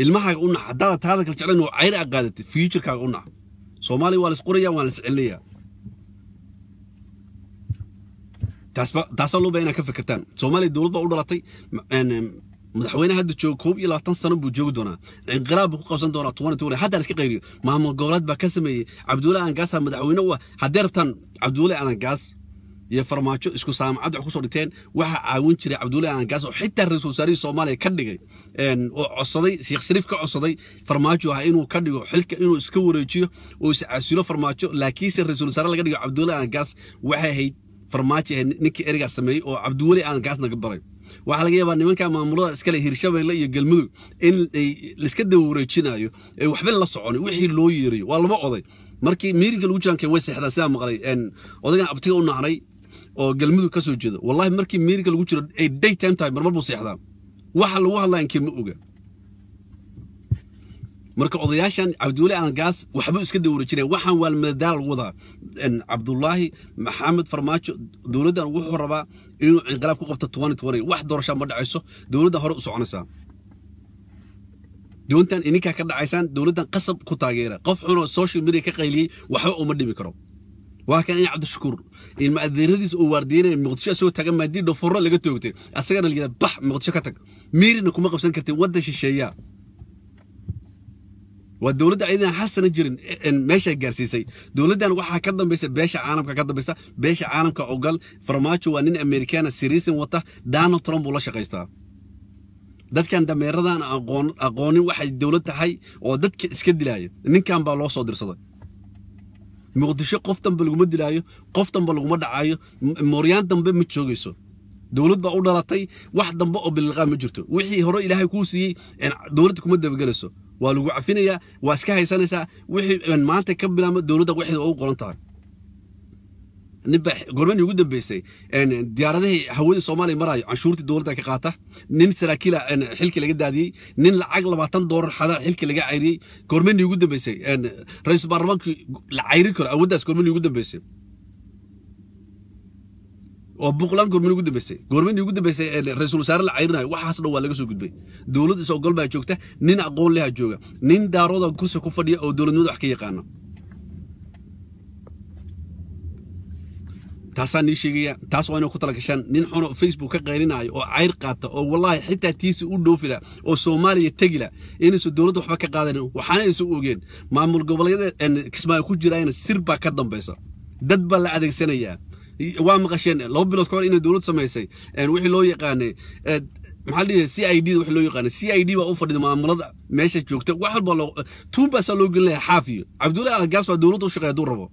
ilmahaaga u nac haddaada taada kal jeclan oo cayr a qaadatay futurkaaga u nac soomaaliya waa la is qoraya waan la is loo baa inaa ka fekertaan soomaaliya dowlad baa u dhalatay madaxweyneha hadda jooga koob iyo labaatan sano buu joogi doonaa inqiraab buu ku qabsan doonaa tuwana tuwana hadda laska qayriyo maamul goboleed baa ka sameeyey cabdulle anagaas madaxweyne u ah haddee rabtaan cabdulle anagaas iyo farmaajo isku saamacad wax kusoo dhigteen waxaa caawin jiray cabdullahi aangaas oo xitaa ra-iisul wasaarihii soomaaliya ka dhigay oo codsaday sheekh shariif ka codsaday farmaajo ah inuu ka dhigo xilka inuu iska wareejiyo oo iscaasulo farmaajo laakiinse ra-isul wasaare laga dhigo cabdullahi aangaas waxay ahayd farmaajo ahayd ninkii ereygaas sameeyey oo cabdiweli aangaas naga baray waxaa laga yaabaa nimanka maamulada iskale hirshabeelle iyo galmudug in laiska daba ee waxba la soconin wixii loo yeerayo waa laba oday markii miiriga lagu jiranka way seexdaan sidaa maqlay odaygan abtiga u naacnay oo galmudug ka soo jeedo wallahi markii miiriga lagu jiro ay day time tahay marmar buu seexdaa waxa lagu hadlaankii ma oga marka odayaashan cabdiweli aangaas waxbuu iska dawareejinaya waxaan waalmadadaala lagu wadaa cabdulaahi maxamed farmaajo dowladdan wuxuu rabaa inuu inqilaab ku qabto tobani tobani wax doorashaa ma dhacayso dowladdan hore u soconaysaa doontan ininkaa ka dhacaysaan dowladdan qasab ku taageera qof xunoo social media ka qayliyey waxba uma dhimi karo waa kan in cabdishakuur ilma adeeradiis uu waardiyanaya muqdisho isagoo taga maadii dhofuro laga toogtay asagana layidha bax muqdisho ka tag miirina kuma qabsan kartay wadda shisheeyaa waa dowladda ayadaan xasana jirin e, meeshaa gaarsiisay dowladdan waxaa ka dambaysa beesha caalamka ka dambaysa beesha caalamka ogal farmaajo waa nin amerikaana siriisin wata donald trump uu la shaqaystaa dadkan dameeradan aqoonin waxay dowlad tahay oo dadka iska dilaya ninkan baa loo soo dirsaday muqdisho qof dambe laguma dilaayo qof dambe laguma dhacaayo mooryaan dambe ma joogayso dowlad baa u dhalatay wax dambe oo bililqaa ma jirto wixii hore ilaahay kuu siiyey dowladda kuma dabagelayso waa lagu cafinayaa waa iska haysanaysaa wixii maanta ka bilaama dowladda waxay ugu qoran tahay ninba gormadii ugu dambeysay diyaaradihii hawadii soomaaliya maraayo canshuurtii dowladda ka qaata nin saraakiila xilkii laga daadiyey nin lacag labaatan doolar xada xilkii laga cayriyey gormadii ugu dambeysay ra-iisul baarlamaankii la cayri karo awooddaas gormadii ugu dambeysay waa buuqland gormadii ugu dambeysay gormadii ugu dambeysay ra-iisul wasaare la cayrinayo waxaas dhan waa laga soo gudbay dowlad is ogol baa joogta nin aqoon leha jooga nin daarooda kursi ku fadhiya oo dowladnimada wax ka yaqaana taasaa nii sheegaya taas waa inay ku talagashaan nin xunoo facebook ka qayrinaayo oo cayr qaata oo wallaahi xitaa tiisi u dhoofila oo soomaaliya tegila inaysu dowladda waxba ka qaadanin waxaana aysan ogeen maamul goboleyada kismaayo ku jiraayana sir baa ka dambaysa dad baa la adeegsanayaa waa maqasheen laba bilood ka hor inay dowlad samaysay wixii loo yaqaanay maxaa dhihi c i d wax loo yaqaana c i d baa u fadhida maamulada meesha joogta wax walba tuun baasaa loo gelinayaa xaafiyo cabdullahi algaas baa dowladda u shaqeeya hadduu rabo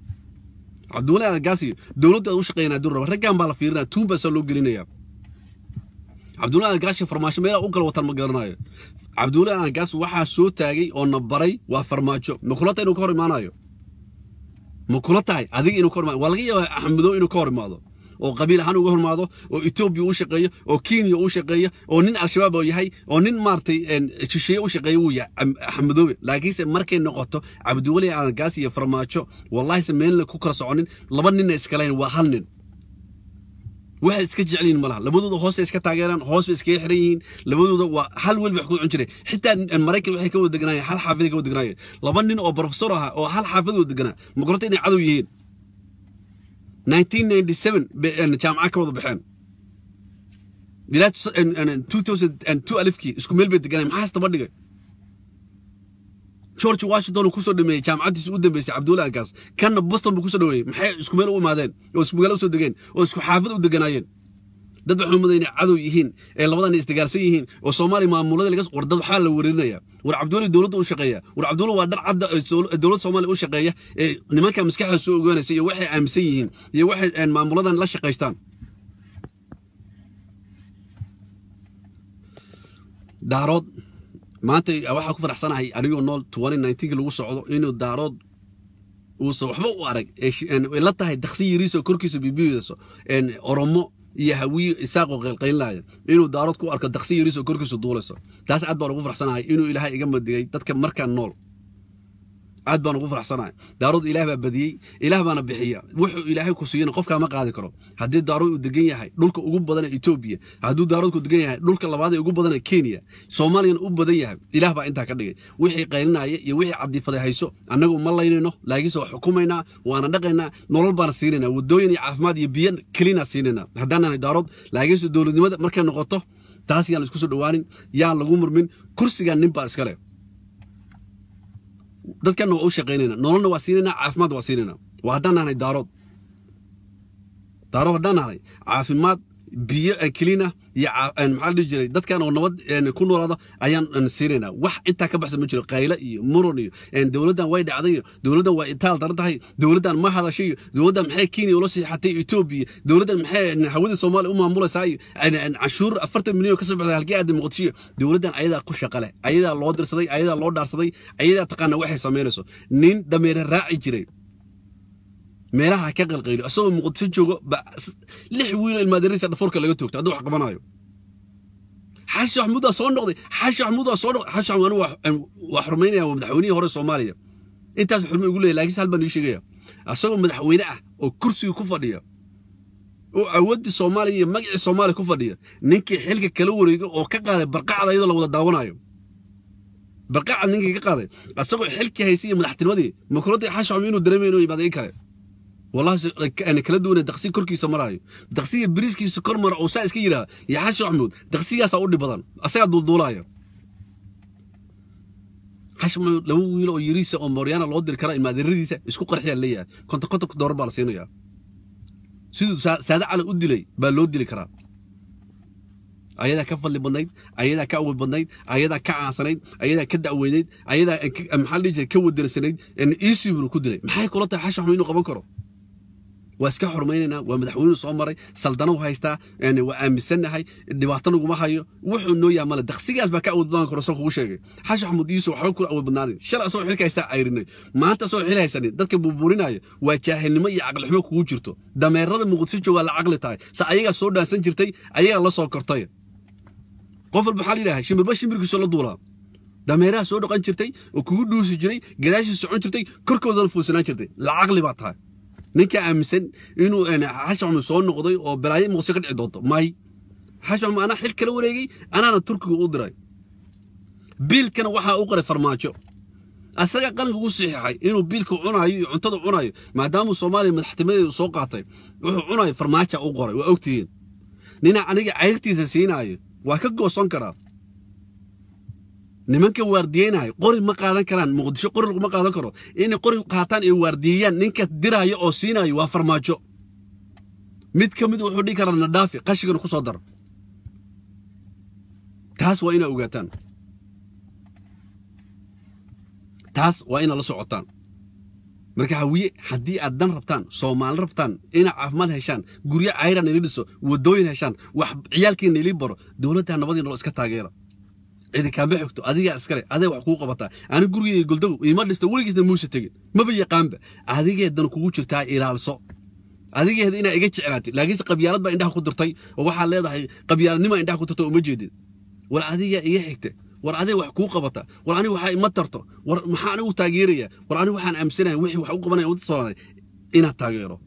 cabdullaahi adgaasi dowladda u shaqeynaa duu raba raggan baa la fiirinaa tuun baasaa loo gelinaya cabdullahi adgaashi farmaajo meelaha u kala watan ma garanayo cabdullaahi adgaasi waxaa soo taagay oo na baray waa farmaajo ma kula tahay inuu ka hor imaanayo ma kula tahay adiga inuu ka hor imaado waa laga yaabaa axmedow inuu ka hor imaado oo qabiil ahaan uga hormaado oo etoobiya u shaqeeyo oo kenya u shaqeeya oo nin al-shabaab oo yahay oo nin maaratay shisheeye u shaqeeya wuu yahay axmedoobe laakiinse markay noqoto cabdiweli aangaas iyo farmaajo wallahise meelna ku kala soconin laba ninna iskalahayn waa hal nin waxay iska jecliyiin malaha labadooda hoosay iska taageeraan hoosba bay iskaga xiran yihiin labadooda waa hal weli ba ku cun jiray xitaa maraykan waxay ka wada degnaayeen hal xaafiday ka wada degnaayeen laba nin oo profesor ahaa oo hal xaafid wada degnaa ma garota inay cadow yihiin Eh, jaamaca ka wada baxeen alifkii isku meel bay deganay maxaa hasta bandhigay george washington uu kusoo dhameeyey jaamacaddiis u dambeysay ankaas kanna boston buu kusoo dhaweeyey maxay isku meel u imaadeen oo isku magaalo usoo degeen oo isku xaafad u deganaayeen dad waxay mudayna cadow yihiin ee labadan isdigaarsan yihiin oo soomaaliya maamulada laga war dad waxaa la warinaya war cabdulla dowladda u shaqeeya war cabdulla waa dar cadda dowladda soomaaliya u shaqeeya ee nimanka maskaxda soo ogaanaysa iyo waxay aaminsan yihiin iyo waxay maamuladan la shaqaystaan daarood maanta waxaa ku faraxsanahay anigoo nool ki lagu socdo inuu daarood uusan waxba u arag la tahay daksi yiriisoo korkiisa bibiidayso oromo iyo hawiyo isaaqoo qeylqeylinaaya inuu daarad ku arko daqsi yariis oo korkiisu duulayso taas aad baan ugu farsanahay inuu ilaahay iga madigay dadka markaan nool aad baan ugu faraxsanahay daarood ilaah baa badiyey ilaah baana bixiya wuxuu ilaahay ku siiyana qofkaa ma qaadi karo haddii daarood uu degan yahay dhulka ugu badan ee etoobiya hadduu daarood degan yahay dhulka labaad ee ugu badan kenya soomaaliyana u badan yahay ilaah baa intaa ka dhigay wixii qaylinaya iyo wixii cabdifaday hayso annagu ma laynayno laakiinse waa xukumaynaa waana dhaqaynaa nolol baana siinaynaa waddooyin iyo caafimaad iyo biyo kelina siinaynaa haddaanahay daarood laakiinse dowladnimada markay noqoto taas yaan la isku soo dhowaanin yaan lagu murmin kursigaa nin baa iskale dadkana waa u shaqaynayna nololna waa siinayna caafimaad waa siinayna waa haddaan nahnay daarood daarood haddaan nahnay caafimaad biyo eh, kelina iyo ah, eh, maxaa dhihi jiray dadkan oo nabad eh, ku noolaada ayaan siinaynaa wax intaa ka baxsan ma jiro qaylo iyo muran iyo dowladdan way dhacday dowladdan waa itaal daran tahay dowladdan ma hadashay iyo dowladdan maxay kenya ula siixatay etoobiya dowladdan maxay hawada soomaaliya u maamulaysaa iyo canshuur afartan milyan kasoo baxday halkii aada muqdishiyo dowladdan ayadaa ku shaqale ayadaa loo dirsaday ayadaa loo dhaarsaday ayadaa taqaana waxay samaynayso nin dameere raaci jiray meelaha ka qalqaylo isagoo muqdisho joogo lix wiilo ilmaadiiraysa dhafoorka laga toogta hadduu wax qabanaayo xaashi maxamuudaa soo noqday xaashi maxamuudaa soo noqday xaashi maxamuud anigu waa xurmaynaya waa madaxweynihii hore Soomaaliya intaas xurmay ugu leeyahay laakiin hal baan sheegaya asagoo madaxweyne ah oo kursiga ku fadhiya oo awoodii Soomaaliya iyo magacii Soomaaliya ku fadhiya ninkii xilka kala wareega oo ka qaaday barqacda iyadoo la wada daawanayo barqacda ninkii ka qaaday asagoo xilka haysay madaxtinimadii makuradii xaashi maxamuud inuu dareemayo inuu yimaado in kale kala duwan daqsi korkiisa maraayo daqsiga biriiskiisa kor mara oo saa iska yidhaah yaxasho axmuud daqsigaasaa u dhib badan asagaa duulduulaaya xashmud laba wiil oo yiriisa oo moryaana loo diri karaa imaadiradiisa isku qarxiyaa leeyahay konta kontonka doorar baa la siinayaa siduu saade cali u dilay baa loo dili karaa ayadaa ka fadli badnayd ayadaa ka awal badnayd ayadaa ka caasanayd ayadaa ka dacweynayd ayadaa eh, eh, maxaa la dhihi jiray ka wadarasanayd iisiibnu ku dilay maxay kula tahay xashmaxmu inuu qaban karo واسك حرميننا ومدحوين صومري سلطانو هايستا يعني وأمسنا هاي دبعتنا وما هاي وحنا نويا مال دخسي أسباب كأود دان كرسوك وشجع حش حمود يسوع حرك أول بنادي شر أسوي حلك هايستا عيرني ما أنت أسوي حلك هايستا دتك ببورين هاي يا ما يعقل حمك وجرته دميرة مقدسي جوا العقل تاي سأيجا سودا سنجرتي أيجا الله سوكرتي qof walba waxaa la yidhaha shimbirba shimbirkiisa la duulaa dameeraha soo dhaqan jirtay oo kugu dhuusi jiray gadaashii socon jirtay korkoodana fuusanaan jirtay lacaqli baa tahay ninka aaminsan inuu eh, xashcum soo noqday oo balaayo muqdisho ka dhici doonto may xashcum anaa xil kala wareegay anaana turkiga u diray biilkana waxaa u qoray farmaajo asaga qalinka ugu saxiixay inuu biilka cunayo iyo cuntada cunayo maadaamuu soomaaliya madaxtimadeedu soo qaatay wuxuu cunayo farmaaja u qoray waa ogtihiin nina aniga cayrtiisa siinaayo waa ka goosan karaa nimanka waardiyeynaayo qori ma qaadan karaan muqdisho qori laguma qaadan karo inay qori qaataan ay waardiyeeyaan ninka diraayo oo siinayo waa farmaajo mid ka mid wuxuu dhihi karaa nadhaafi qashigana ku soo dar taas waa inaa ogaataan taas waa inaa la socotaan marka hawiye haddii aad dan rabtaan soomaali rabtaan inaad caafimaad heshaan guryo cayran ili dhiso wadooyin heshaan wax ciyaalkiina ili baro dowladdaa nabadii nolo iska taageera إذا كان بحكت أذيع أسكري هذا وح كوقة بطة أنا جوري جلدو يمارس تقولي كذا موش تجي ما بيجي قام به هذه جه دنا كوقة شرطة إلى الصع هذه جه هنا إجت شعراتي لكن قبيارات بعندها خطر طي وح على هذا قبيار نما عندها خطر طي مجيد ولا هذه جه إيه يحكت ولا هذه وح كوقة بطة ولا أنا وح ما ترتو ولا محان هو تاجيرية ولا أنا وح أمسنا وح وح بنا يود صارنا إنا تاجيره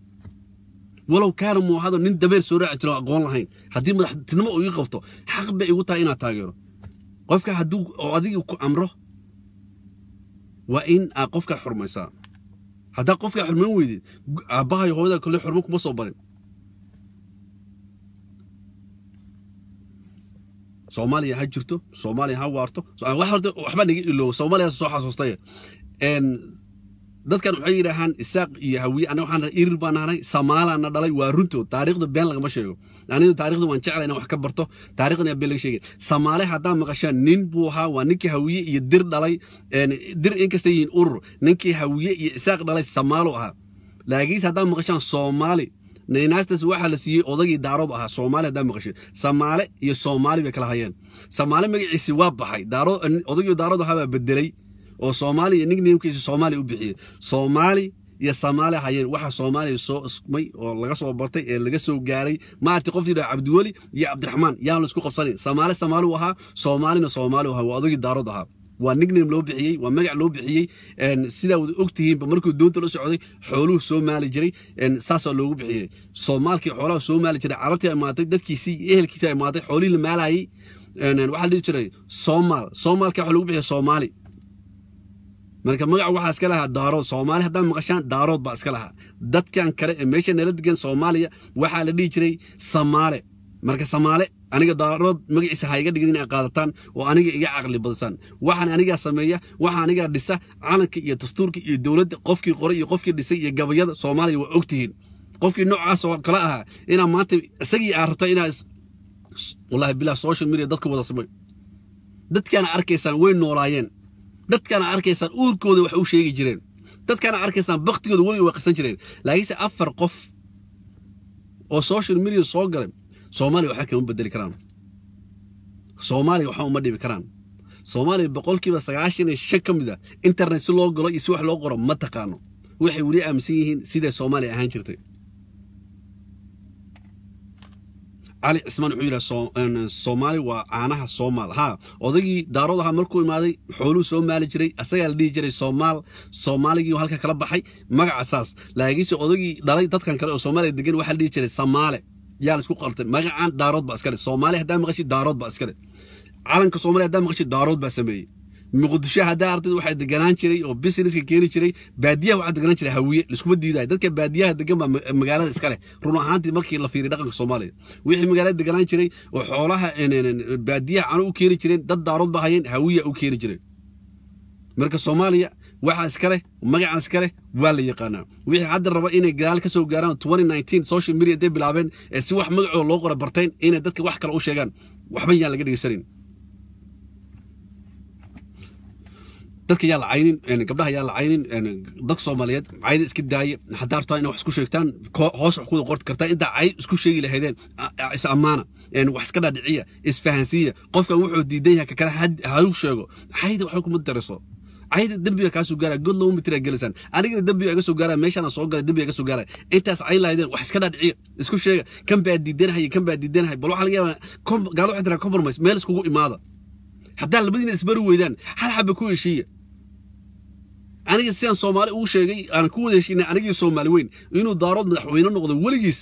ولو كان مو هذا نندبر سرعة ترى قوانا هين ما تنمو يقبطه حق بيقوطه إنا تاجيره qofka haduu adiga ku amro waa in aad qofkaa xurmaysaa haddaa qofkaa xurmayn weydid aabbahay hooyadaa kole xurmo kuma soo barin soomaaliya ha jirto soomaaliya ha waarto waxbaa naga iloowa soomaaliya soo xasuustay dadkan waxay yidhaahaan isaaq iyo hawiye anaga waxaan irir baan nahnay samaalaa dhalay waa runtood taariikhda been lagama sheego anigu taarikhda waan jeclay inaan wax ka barto taarikhdan ayaa been laga sheegay soomaali haddaa maqashaan nin buu ahaa waa ninkii hawiye iyo dir dhalay dir inkasta yihiin urur ninkii hawiye iyo isaaq dhalay soomaalo ahaa laakiinse haddaa maqashaan soomaali naynaastas waxaa la siiyey odagii daarood ahaa soomaali haddaa maqashay soomaale iyo soomaali bay kala hayeen soomaali magaciisi waa baxay odagii daarood ahaa baa bedelay oo soomaali iyo nig soomaali u bixiyey soomaali iyo soomaali hayeen waxa soomaaliya soo ismay oo laga soo bartay ee laga soo gaaray maaragtay qofkii dhaha cabdiweli iyo cabdiraxmaan yaa la isku qabsanay soomaali soomaali u ahaa soomaalina soomaali u ahaa waa odagii daarood ahaa waa nignam loo bixiyey waa magac loo bixiyey sidaa wada ogtihiinba markuu doonta la socday xooluhu soo maali jiray saasaa loogu bixiyey soomaalkii xoolaha soo maali jiray carabtii imaatay dadkiisii ehelkiisa imaatay xoolihii la maalayay waxaa dhihi jiray soomaal soomaalka waxa lagu bixiyay soomaali marka magaca waxaa iska lahaa daarood soomaali haddaad maqashaan daarood baa iska lahaa dadkan kale ee meesha nala degan soomaaliya waxaa la dhihi jiray samaale marka samaale aniga daarood magaciisa ha dhigan dhigin inay qaadataan oo aniga iga caqli badsan waxaan anigaa sameeya waxaa anigaa dhisa calanka iyo dastuurka iyo dowladda qofkii qoray iyo qofkii dhisay iyo gabayada soomaaliya waa ogtihiin qofkii noocaas oo kale ahaa inaa maanta isagii aa rabta inaa wallahi bilah social media dadka wada samay dadkaana arkaysaan way noolaayeen dadkana arkaysaan uurkooda wax u sheegi jireen dadkana arkaysaan baktigooda weliga way qasan jireen laakiinse afar qof oo social media soo galay soomaaliya waxba kama bedeli karaan soomaaliya waxba uma dhibi karaan soomaaliya boqolkiiba sagaashan iyo shan ka mid a ah, internet si loo galo iyo si wax loo qoro ma taqaano waxay weli aaminsan yihiin siday soomaaliya ahaan jirtay cali cismaan wuxuu yidhaha soomaali waa caanaha soomaal haa odagii daarood ahaa markuu imaaday xooluhu soo maali jiray asagaa la dhihi jiray soomaal soomaaligii halka kala baxay magaca saas laakiinse odagii dhalay dadkan kale oo soomaaliya degan waxaa la dhihi jiray samaale yaa la isku qortay magacaan daarood baa iskale soomaaliya haddaa maqashid daarood baa iskale calanka soomaliya haddaa maqashid daarood baa sameeyey muqdisho haddaa artayd waxa deganaan jiray oo businesska keeni jiray baadiyaha waxaa deganaan jiray hawiye laiskuma diidayo dadka baadiyaha degan baa magaalada iska leh run ahaantii markii la fiiriy dhaqanka soomaaliya wixii magaalada deganaan jiray oo xoolaha baadiyaha cano u keeni jireen dad daarood ba hayeen hawiya u keeni jireen marka soomaaliya waxaa iska leh magacaa iska leh waa la yaqaanaa wixii hadda raba inay gadaal ka soo gaaraan social media day bilaabeen ee si wax magacooda loo qora barteen inay dadka wax kale u sheegaan waxba yaan laga dhegaysanayn dadka yaa lacaynin gabdhaha yaa lacaynin dad soomaaliyeed cayda iska daaya haddaa rabtaan inaa wax isku sheegtaan hoos wax kuwada qorti kartaan intaa cay isku sheegi lahaydeen is ammaana wax iska dhaadhiciya isfahansiiya qofkan wuxuu diidan yahay kakale haduu sheego cayda waxba kuma dariso cayda dembiga kaasoo soo gaaraya good laba mitira gelisaan anigana dembiga iga soo gaaraya meeshaan soo galay dembiga iga soo gaaraya intaas cayn lahaydeen wax iska dhaadhiciya isku sheega kan baa diidanahay kan baa diidanahay bal waxaa laga yaabaa gaalo waxay tiraa compromise meel iskugu imaada haddaa labadiina isbari weydaan hal xabba ku heshiiya aniga sidaan soomaali ugu sheegay aan ku wada heshiinay anigii soomaali weyn inuu daarood madaxweyne noqdo weligiis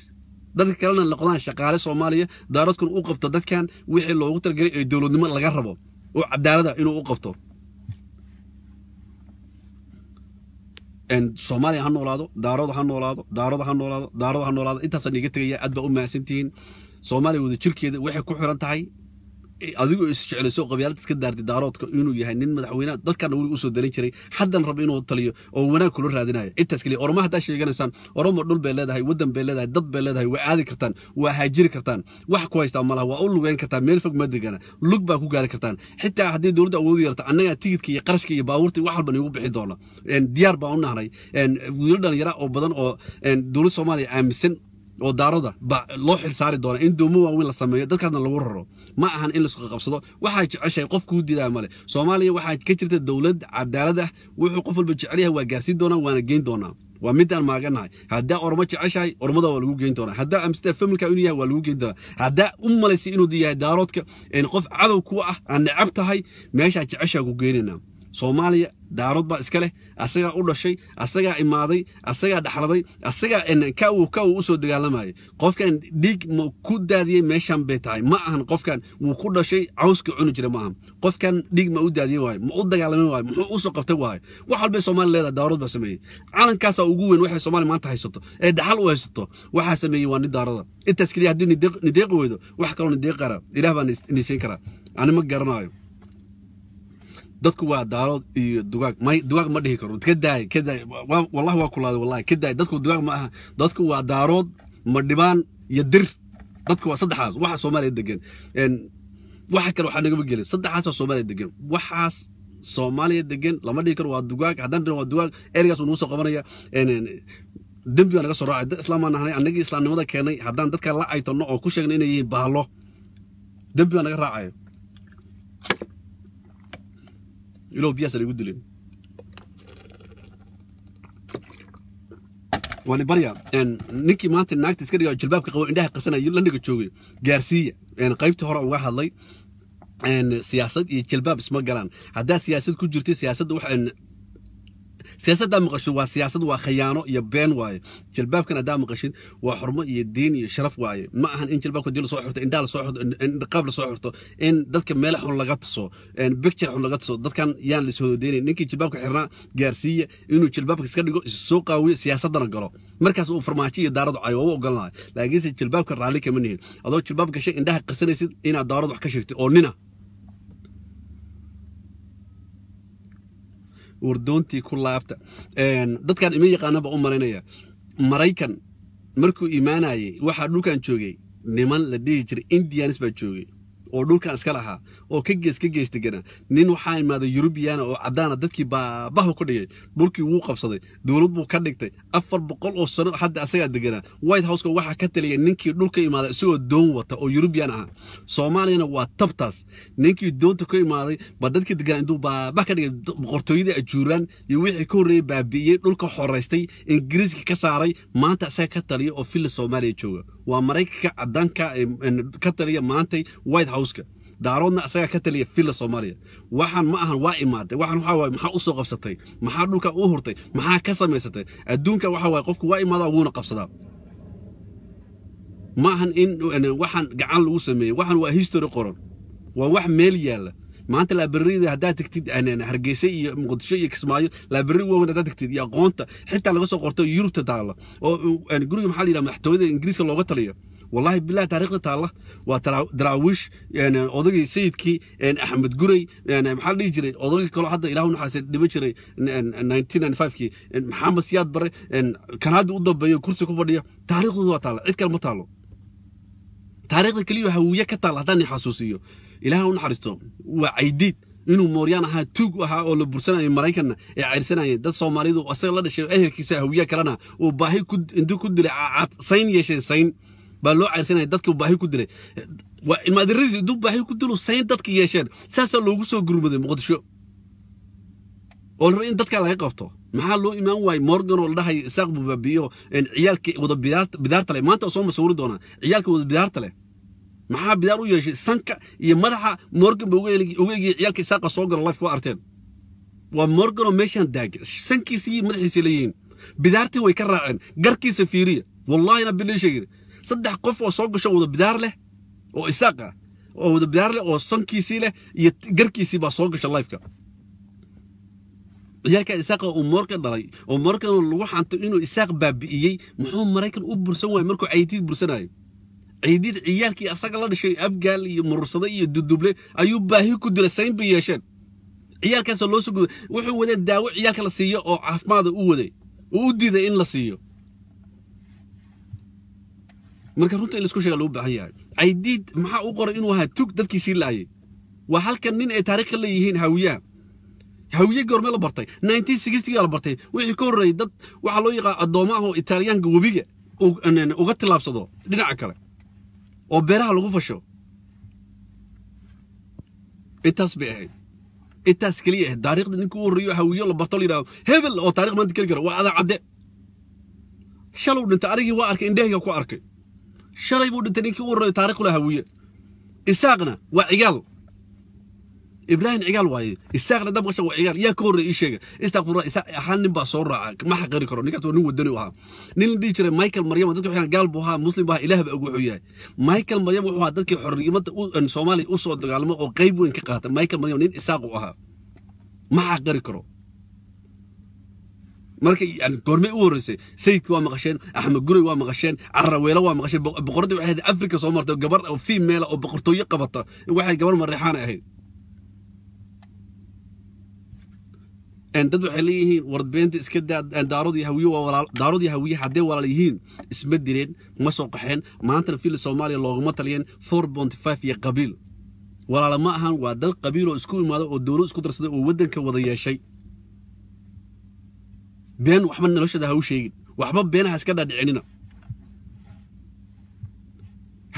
dadka kalena noqdaan shaqaale soomaaliya daaroodkan u qabto dadkan wixii loogu talagelay ee dowladnimo laga rabo oo cadaalada ah inuu u qabto soomaaliya ha noolaado daarood ha noolaado daarood ha noolaado daarood ha noolaado intaasaan iga tegaya aad baa u mahadsantihiin soomaaliya wada jirkeeda waxay ku xiran tahay adigu isjeclayso qabyaalad iska daartay daaroodka inuu yahay nin madaxweyne dadkana weliga usoo dalin jiray haddan raba inuu taliyo oo wanaag kula raadinayo intaas keliya oroma haddaa sheeganaysaan oromo dhul bay leedahay waddan bay leedahay dad bay leedahay waa aadi kartaan waa haajiri kartaan wax ku haystaa malaha waa u lugeyn kartaa meel fog madigana lug baa ku gaari kartaan xitaa haddii dowladda awoodu yeerta annagaa tigidka iyo qarashka iyo baabuurta wax walba niigu bixi doona diyaar baan u nahnay wiilo dhalinyara oo badan oo dowladda soomaaliya aaminsan oo daarada ba loo xil saari doona in doomo waaweyn la sameeyo dadkaasna lagu raro ma ahan in laisku qabsado waxaa jeceshahay qofkuu didaa male soomaaliya waxaa ka jirta dowlad cadaalad ah wuxuu qof walba jecel yahay waa gaarsiin doonaa waana geyn doonaa waa midaan maaganahay haddaa ormo jeceshahay ormada waa lagu geyn doonaa haddaa amster familka inuu yahay waa lagu geyn doonaa haddaa u malaysa inuu yahay daaroodka qof cadow ku ah aan necab tahay meeshaa jeceshaa ku geenaynaa soomaaliya daarood baa iska leh asagaa u dhashay asagaa imaaday asagaa dhaxladay asagaa ka uu usoo dagaalamayay qofkan dhiig ku daadiyey meeshan bay tahay ma ahan qofkan wuu ku dhashay cawska cuni jira ma ahan qofkan dhiig ma u daadiye waayo ma u dagaalami waayo muxuu usoo qabtay waayo wax walbay soomaali leedaha daarood baa sameeyey calankaasa ugu weyn waxay soomaali maanta haysato ee dhaxal u haysato waxaa sameeyey waa nidaarada intaas keliya haddii nideeqi weydo wax kaloo nideeqi kara ilaah baa nisiin karaa ani ma garanayo dadku waa daalood iyo dugaag may dugaag ma dhihi karo ka daay ka daay wallahi waa kulaaday wallahi ka daay dadku dugaag ma aha dadku waa daarood madhibaan iyo dir dadku waa saddexaas waxa soomaaliya degan waxa kale waxaa nagama gelin saddexaas soomaaliya degan waxaas soomaaliya degan lama dhihi karo waa dugaag haddaan dhihin waa dugaag ergaas uu nagu soo qabanaya dembi baa naga soo raacay dad islaam nahnay annagii islaamnimada keenay haddaan dadka la caytanno oo ku sheegnay inay yihiin baalo dembi baa naga raacaya ilow biyaasa lagu dile waani barya ninkii maanta naagta iska dhiga jalbaabka qabo indhaha qarsanaya landhiga joogay gaarsiiya qaybtii hore uga hadlay siyaasad iyo jalbaab isma galaan haddaa siyaasad ku jirtay siyaasadda siyaasaddaa maqashid waa siyaasad waa khayaano iyo been waaye jilbaabkan haddaa maqashid waa xurmo iyo diin iyo sharaf waaye ma ahan in jilbaabka dii lasoo xurto indhaa lasoo xirto qaab lasoo xirto in dadka meel xun laga tuso bicture xun laga tuso dadkan yaan lasoo hodeynayn ninkii jilbaabka xirnaa gaarsiiya inuu jilbaabka iska dhigo issoo qaawiyo siyaasadana galo markaas uu farmaajo iyo daaradu cayo waa u ogolan lahay laakiinse jilbaabka raalli kama nihin adoo jilbaab gashay indhaha qarsanaysid inaad daarad wax ka sheegtay oo nina wardoontii ku laabta dadkaan ima yaqaanaba u malaynaya maraykan markuu imaanayay waxaa dhulkan joogay niman la dhihi jiray indianis baa joogay oo dhulka iska lahaa oo ka gees ka gees degana nin waxaa imaaday yurubiyaana oo caddaana dadkii baabahu ka dhigay dhulkii wuu qabsaday dowlad buu ka dhigtay afar boqol oo sano hadda asagaa deganaa white houseka waxaa ka taliya ninkii dhulka imaada isagoo doon wata oo yurubiyan ahaa soomaaliyana waa tabtaas ninkii doonta ku imaaday ba dadkii deganaa intuu baaba ka dhigay boqortooyadii ajuuraan iyo wixii ka horreeyey baabi'iyey dhulka xoraystay ingiriiska ka saaray maanta asaga ka taliya oo filli soomaaliya jooga waa maraykanka cadaanka ka taliya maantay white houseka daaroodna asagaa ka taliya filla soomaaliya waxaan ma ahan waa imaaday waxaan waxaa waaye maxaa usoo qabsatay maxaa dhulka u hurtay maxaa ka samaysatay adduunka waxa waaye qofku waa imaadaa wuuna qabsadaa ma ahan in waxaan gacan lagu sameeyey waxaan waa history qoran waa wax meel yaalla maanta laabarirada haddaad tagtid hargeysa iyo muqdisho iyo kismaayo laabari waaweyn haddaad tagtid iyo aqoonta xitaa laga soo qorto yurubta taalla oo guriga maxaa la yidhaha madaxtooyada ingiriiska looga taliyo والله بالله تاريخ تاله ودراويش يعني أضغي سيدكي يعني أحمد جري يعني محل يجري أضغي كل حد إلهه نحاس دمجري 1995 كي محمد سياد بري يعني كان هذا أضرب كرسي كفر تاريخه تاله عد كلمة تاله taariikhda keliya waxa wiya ka taal haddaan i xasuusiyo ilaah u naxariisto waa caydiid inuu mooryaan ahaa tuug ahaa oo la bursanayay maraykanna ee cayrsanayeen dad soomaalidu isaga la dhashay ehelkiisa hawiya ah kalena uu baahi intuu ku dilay sayn yeesheen sayn baa loo cayrsanaya dadka baahi ku dilay maadiradiis intuu baahi ku dilu sayn dadka yeesheen saasaa loogu soo gurmaday muqdisho oo la raba in dadka laga qabto maxaa loo imaan waayey morganoo la dhahay isaaq bubaabiyo ciyaalkii wada bidaarta leh maanta soo masawiri doonaa ciyaalka wada bidaarta leh maxaa bidaar u yeeshay sanka iyo madaxa morgan ba uga egiya ciyaalka isaaqa soo galo lifka waa arteen waa morganoo meeshaan daaga sankiisii iyo layihiin bidaartii way ka raaceen garkiisa fiiriya wallaahina bilii sheegin saddex qof oo soo gasho wada bidaar leh oo isaaqa ah, oo wada bidaar leh oo sankiisii leh iyo garkiisii baa soo gasha lifeka iyaaka isaaqa uu moorka dhalay oo moorkana lagu xanto inuu isaaq baabi'iyey muxuu maraykan u bursan waaya markuu caydiid bursanayo caydiid ciyaalkii asaga la dhashay abgaal iyo murursada iyo duduble ayuu baahi ku dila sayn bay yeesheen ciyaalkaasoo loo soo wuxuu wadeen daawo ciyaalka la siiyo oo caafimaada u waday oo u diiday in la siiyo marka runta in laisku sheega lagu baahan yahay caydiid maxaa u qoray inuu ahaa tug dadkii sii laayay waa halkan nin ay taariikh ka leeyihiin hawiyaha هوية قرمي لا برتاي 1960 لا برتاي وحي كو هوري دد waxa loo yaqaan addoomaha Italyaanka wabiga uga tilaabsado dhinaca kale oo beeraha lagu fasho intaas bay ahayd intaas keliya ahayd taariikhda ninka u horreeyo hawiyo la barto la yidhahdo hebel oo taariikh maanta keli kara waa adaa cadde shalow dhintay arigii waa arkay indhehayga ku arkay shalay buu dhintay ninkii u horreeyo taariikh la hawiye isaaqna waa cigaal ibrahim cigaal waaye isaaqna dabqasha waa cigaal yaa ka horreey ii sheega istaqfurullah isaaq hal nin baa soo raaca ma xaqiri karo ninkaas waa nin wadani u ahaa nin la dhihi jiray michael maryam dadka waxaan gaal buu ahaa muslim buu ahaa ilaah baa ugu wuxuu yahay michael maryam wuxuu ahaa dadkii xorriyimadda soomaaliya u soo dagaalamo oo qayb weyn ka qaata michael maryam nin isaaq u ahaa ma xaqiri karo marka yani goormay u horreysay sayidka waa maqasheen axmed gurey waa maqasheen caraweelo waa maqasheen boqoradii waxay ahayd afrika soo martay gabar oo female ah, oo boqortooyo qabata waxay gabar mareexaan ahayd dad waxay leeyihiin warbeenta iska daarood iyo hawiye daarood walaal yihiin isma direen ma soo qaxeen maantana fili soomaaliya loogama taliyeen four bonty five iyo qabiil walaala ma ahan waa dad qabiiloo isku imaado oo dowlad isku darsaday oo waddanka wada yeeshay been waxba noloshada hau sheegin waxba beenaha iska dhaadhicinina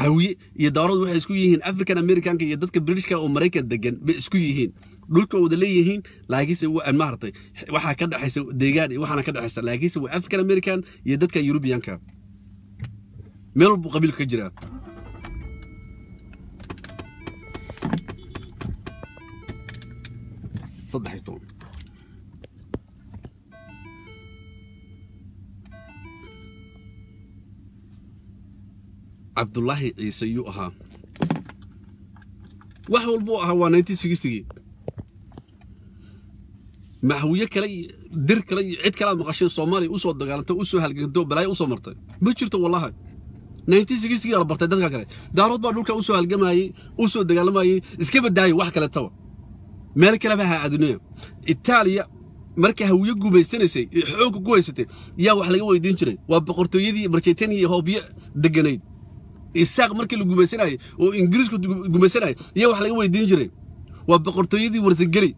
hawiye iyo daarood waxay isku yihiin african americanka iyo dadka britishka oo maraykan degan bay isku yihiin dhulka wada leeyihiin laakiinse maaragtay waxaa ka dhexaysa deegaan waxaana ka dhexaysa laakiinse waa african american iyo dadka yurubiyanka meel walbuu qabiilku ka jiraa cabdulaahi ciise yuu ahaa wax walbuu ahaa waa nintgii maxwiye kale iyo dir kale iyo cid kale aad maqasheen soomaaliya usoo dagaalantay usoo halgento balaayo usoo martay ma jirto wallahi ninety la bartay dadka kale daarood baa dhulka usoo halgamayey usoo dagaalamayey iska badaayay wax kaletaba meel kaleba ha aduniya itaaliya marka hawiye gumaysanaysay ee xoogga ku haysatay yaa wax laga weydiin jiray waa boqortooyadii barjentania iyo hoobyo deganayd isaaq markii la gumaysanayay oo ingiriisku gumaysanayay yaa wax laga weydiin jiray waa boqortooyadii warsageli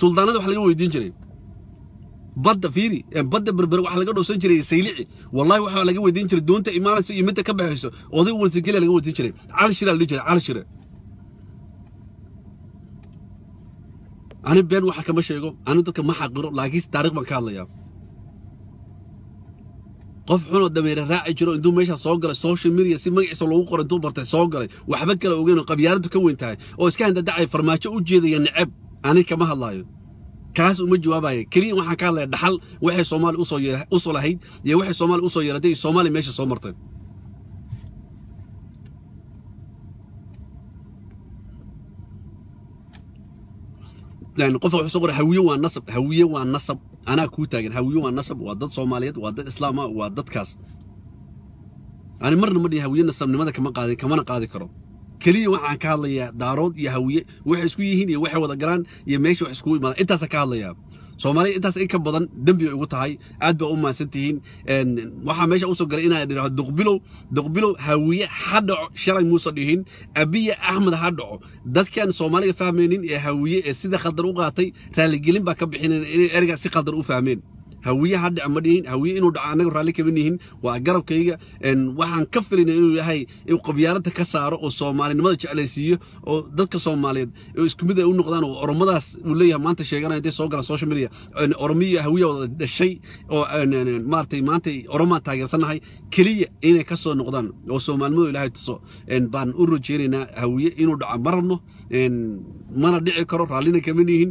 suldaanada wax laga weydiin jiray badda fiiri badda berber waxa laga dhowsan jiray saylici wallahi waxa laga weydiin jiray doonta imaanaysa iyo midda ka baxayso oday warsigeliya laga weydiin jiray calshira la jiray calshira ani been waxa kama sheego ani dadka ma xaqiro laakiin taariikh baan ka hadlayaa qof xunoo dameere raaci jiro intuu meeshaa soo galay social media si magaciisa loogu qoray intuu bartay soo galay waxba kale ogeyn oo qabyaaradu ka weyn tahay oo iska handadacay farmaajo u jeedaya necab ani kama hadlaayo kaas uma jawaabaya keliya waxaan ka hadlaya dhaxal waxay soomaaliya usoo lahayd iyo waxay soomaaliya usoo yeeratay iyo soomaaliya meesha soo marteen qofka wuxuu soo qoray hawiye waa nasab hawiye waa nasab anaa kuu taagan hawiye waa nasab waa dad soomaaliyeed waa dad islaama waa dadkaas ani marna ma dhihin hawiye nasabnimada kama qaadi kamana qaadi karo keliya waxaan ka hadlayaa daarood iyo hawiye waxay isku yihiin iyo waxay wada galaan iyo meesha wax iskugu imaadaan intaasaan ka hadlayaa soomaaliya intaas in ka badan dembi bay ugu tahay aad baa u mahadsan tihiin waxaa meesha usoo galay inaa idhaho duqbilow duqbilow hawiye ha dhaco shalay muuse dhihin abiya axmed ha dhaco dadkan soomaaliga fahmaynin ee hawiye ee sida khaldar u qaatay raalligelin baa ka bixinayn inay ergaa si khaldar u fahmeen hawiye ha dhic ma dhihin hawiye inuu dhaco anaga raalli kama nihin waa garabkayga waxaan ka filinay inuu yahay inuu qabyaaladda ka saaro oo soomaalinimada jeclaysiiyo oo dadka soomaaliyeed oo isku mid ay u noqdaan oo oromadaas uu leeyahay maanta sheeganaya intay soo galaan social media oromiya hawiya dhashay oo maaratay maantay oromaan taageersannahay keliya inay ka soo noqdaan oo soomaalimadu ilaahay tuso baan u rajeynaynaa hawiye inuu dhaco ma rabno mana dhici karo raallina kama nihin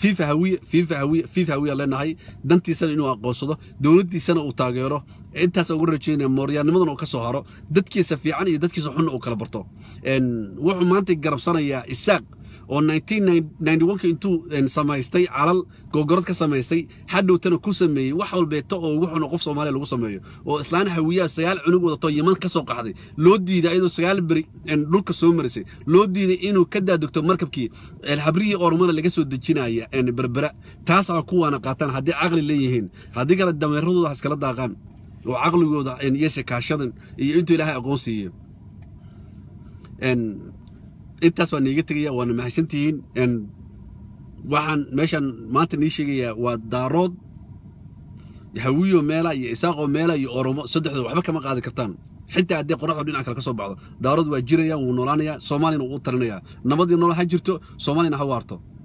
fifa hawiye fifa hawiye fifa hawiya leenahay dant naftiisana inuu aqoonsado dowladdiisana uu taageero intaas ugu rajaynaya mooryaannimadan uu ka soo haro dadkiisa fiican iyo dadkiisa xunna uu kala barto wuxuu maanta garabsanayaa isaaq oo intuu samaystay calal googorod ka samaystay xadhowtana ku sameeyey wax walbeeta oo ugu xun oo qof soomaaliya lagu sameeyo oo islaan hawiyaha sagaal cunug wadatoo yiman ka soo qaxday loo diiday ayadoo sagaal beri dhulka soo marisay loo diiday inuu ka daadegto markabkii habrihii oormana laga soo dejinaya berbera taasaa kuwaana qaataan haddii caqli leeyihiin haddii kale dameeradooda wax iskala daaqaan oo caqligooda iyo shakaashadan iyo intuu ilaahay aqoon intaas baan niiga tegaya waana mahadsantihiin waxaan meeshaan maanta nii sheegayaa waa daarood hawiyo meela iyo isaaqoo meela iyo oromo saddexdood waxba kama qaadan kartaan xitaa haddee qoraxdu dhinac kale ka soo baxdo daarood waa jiraya wuu noolaanayaa soomaaliyana wuu u talinayaa nabadii nool ha jirto soomaaliyana ha waarto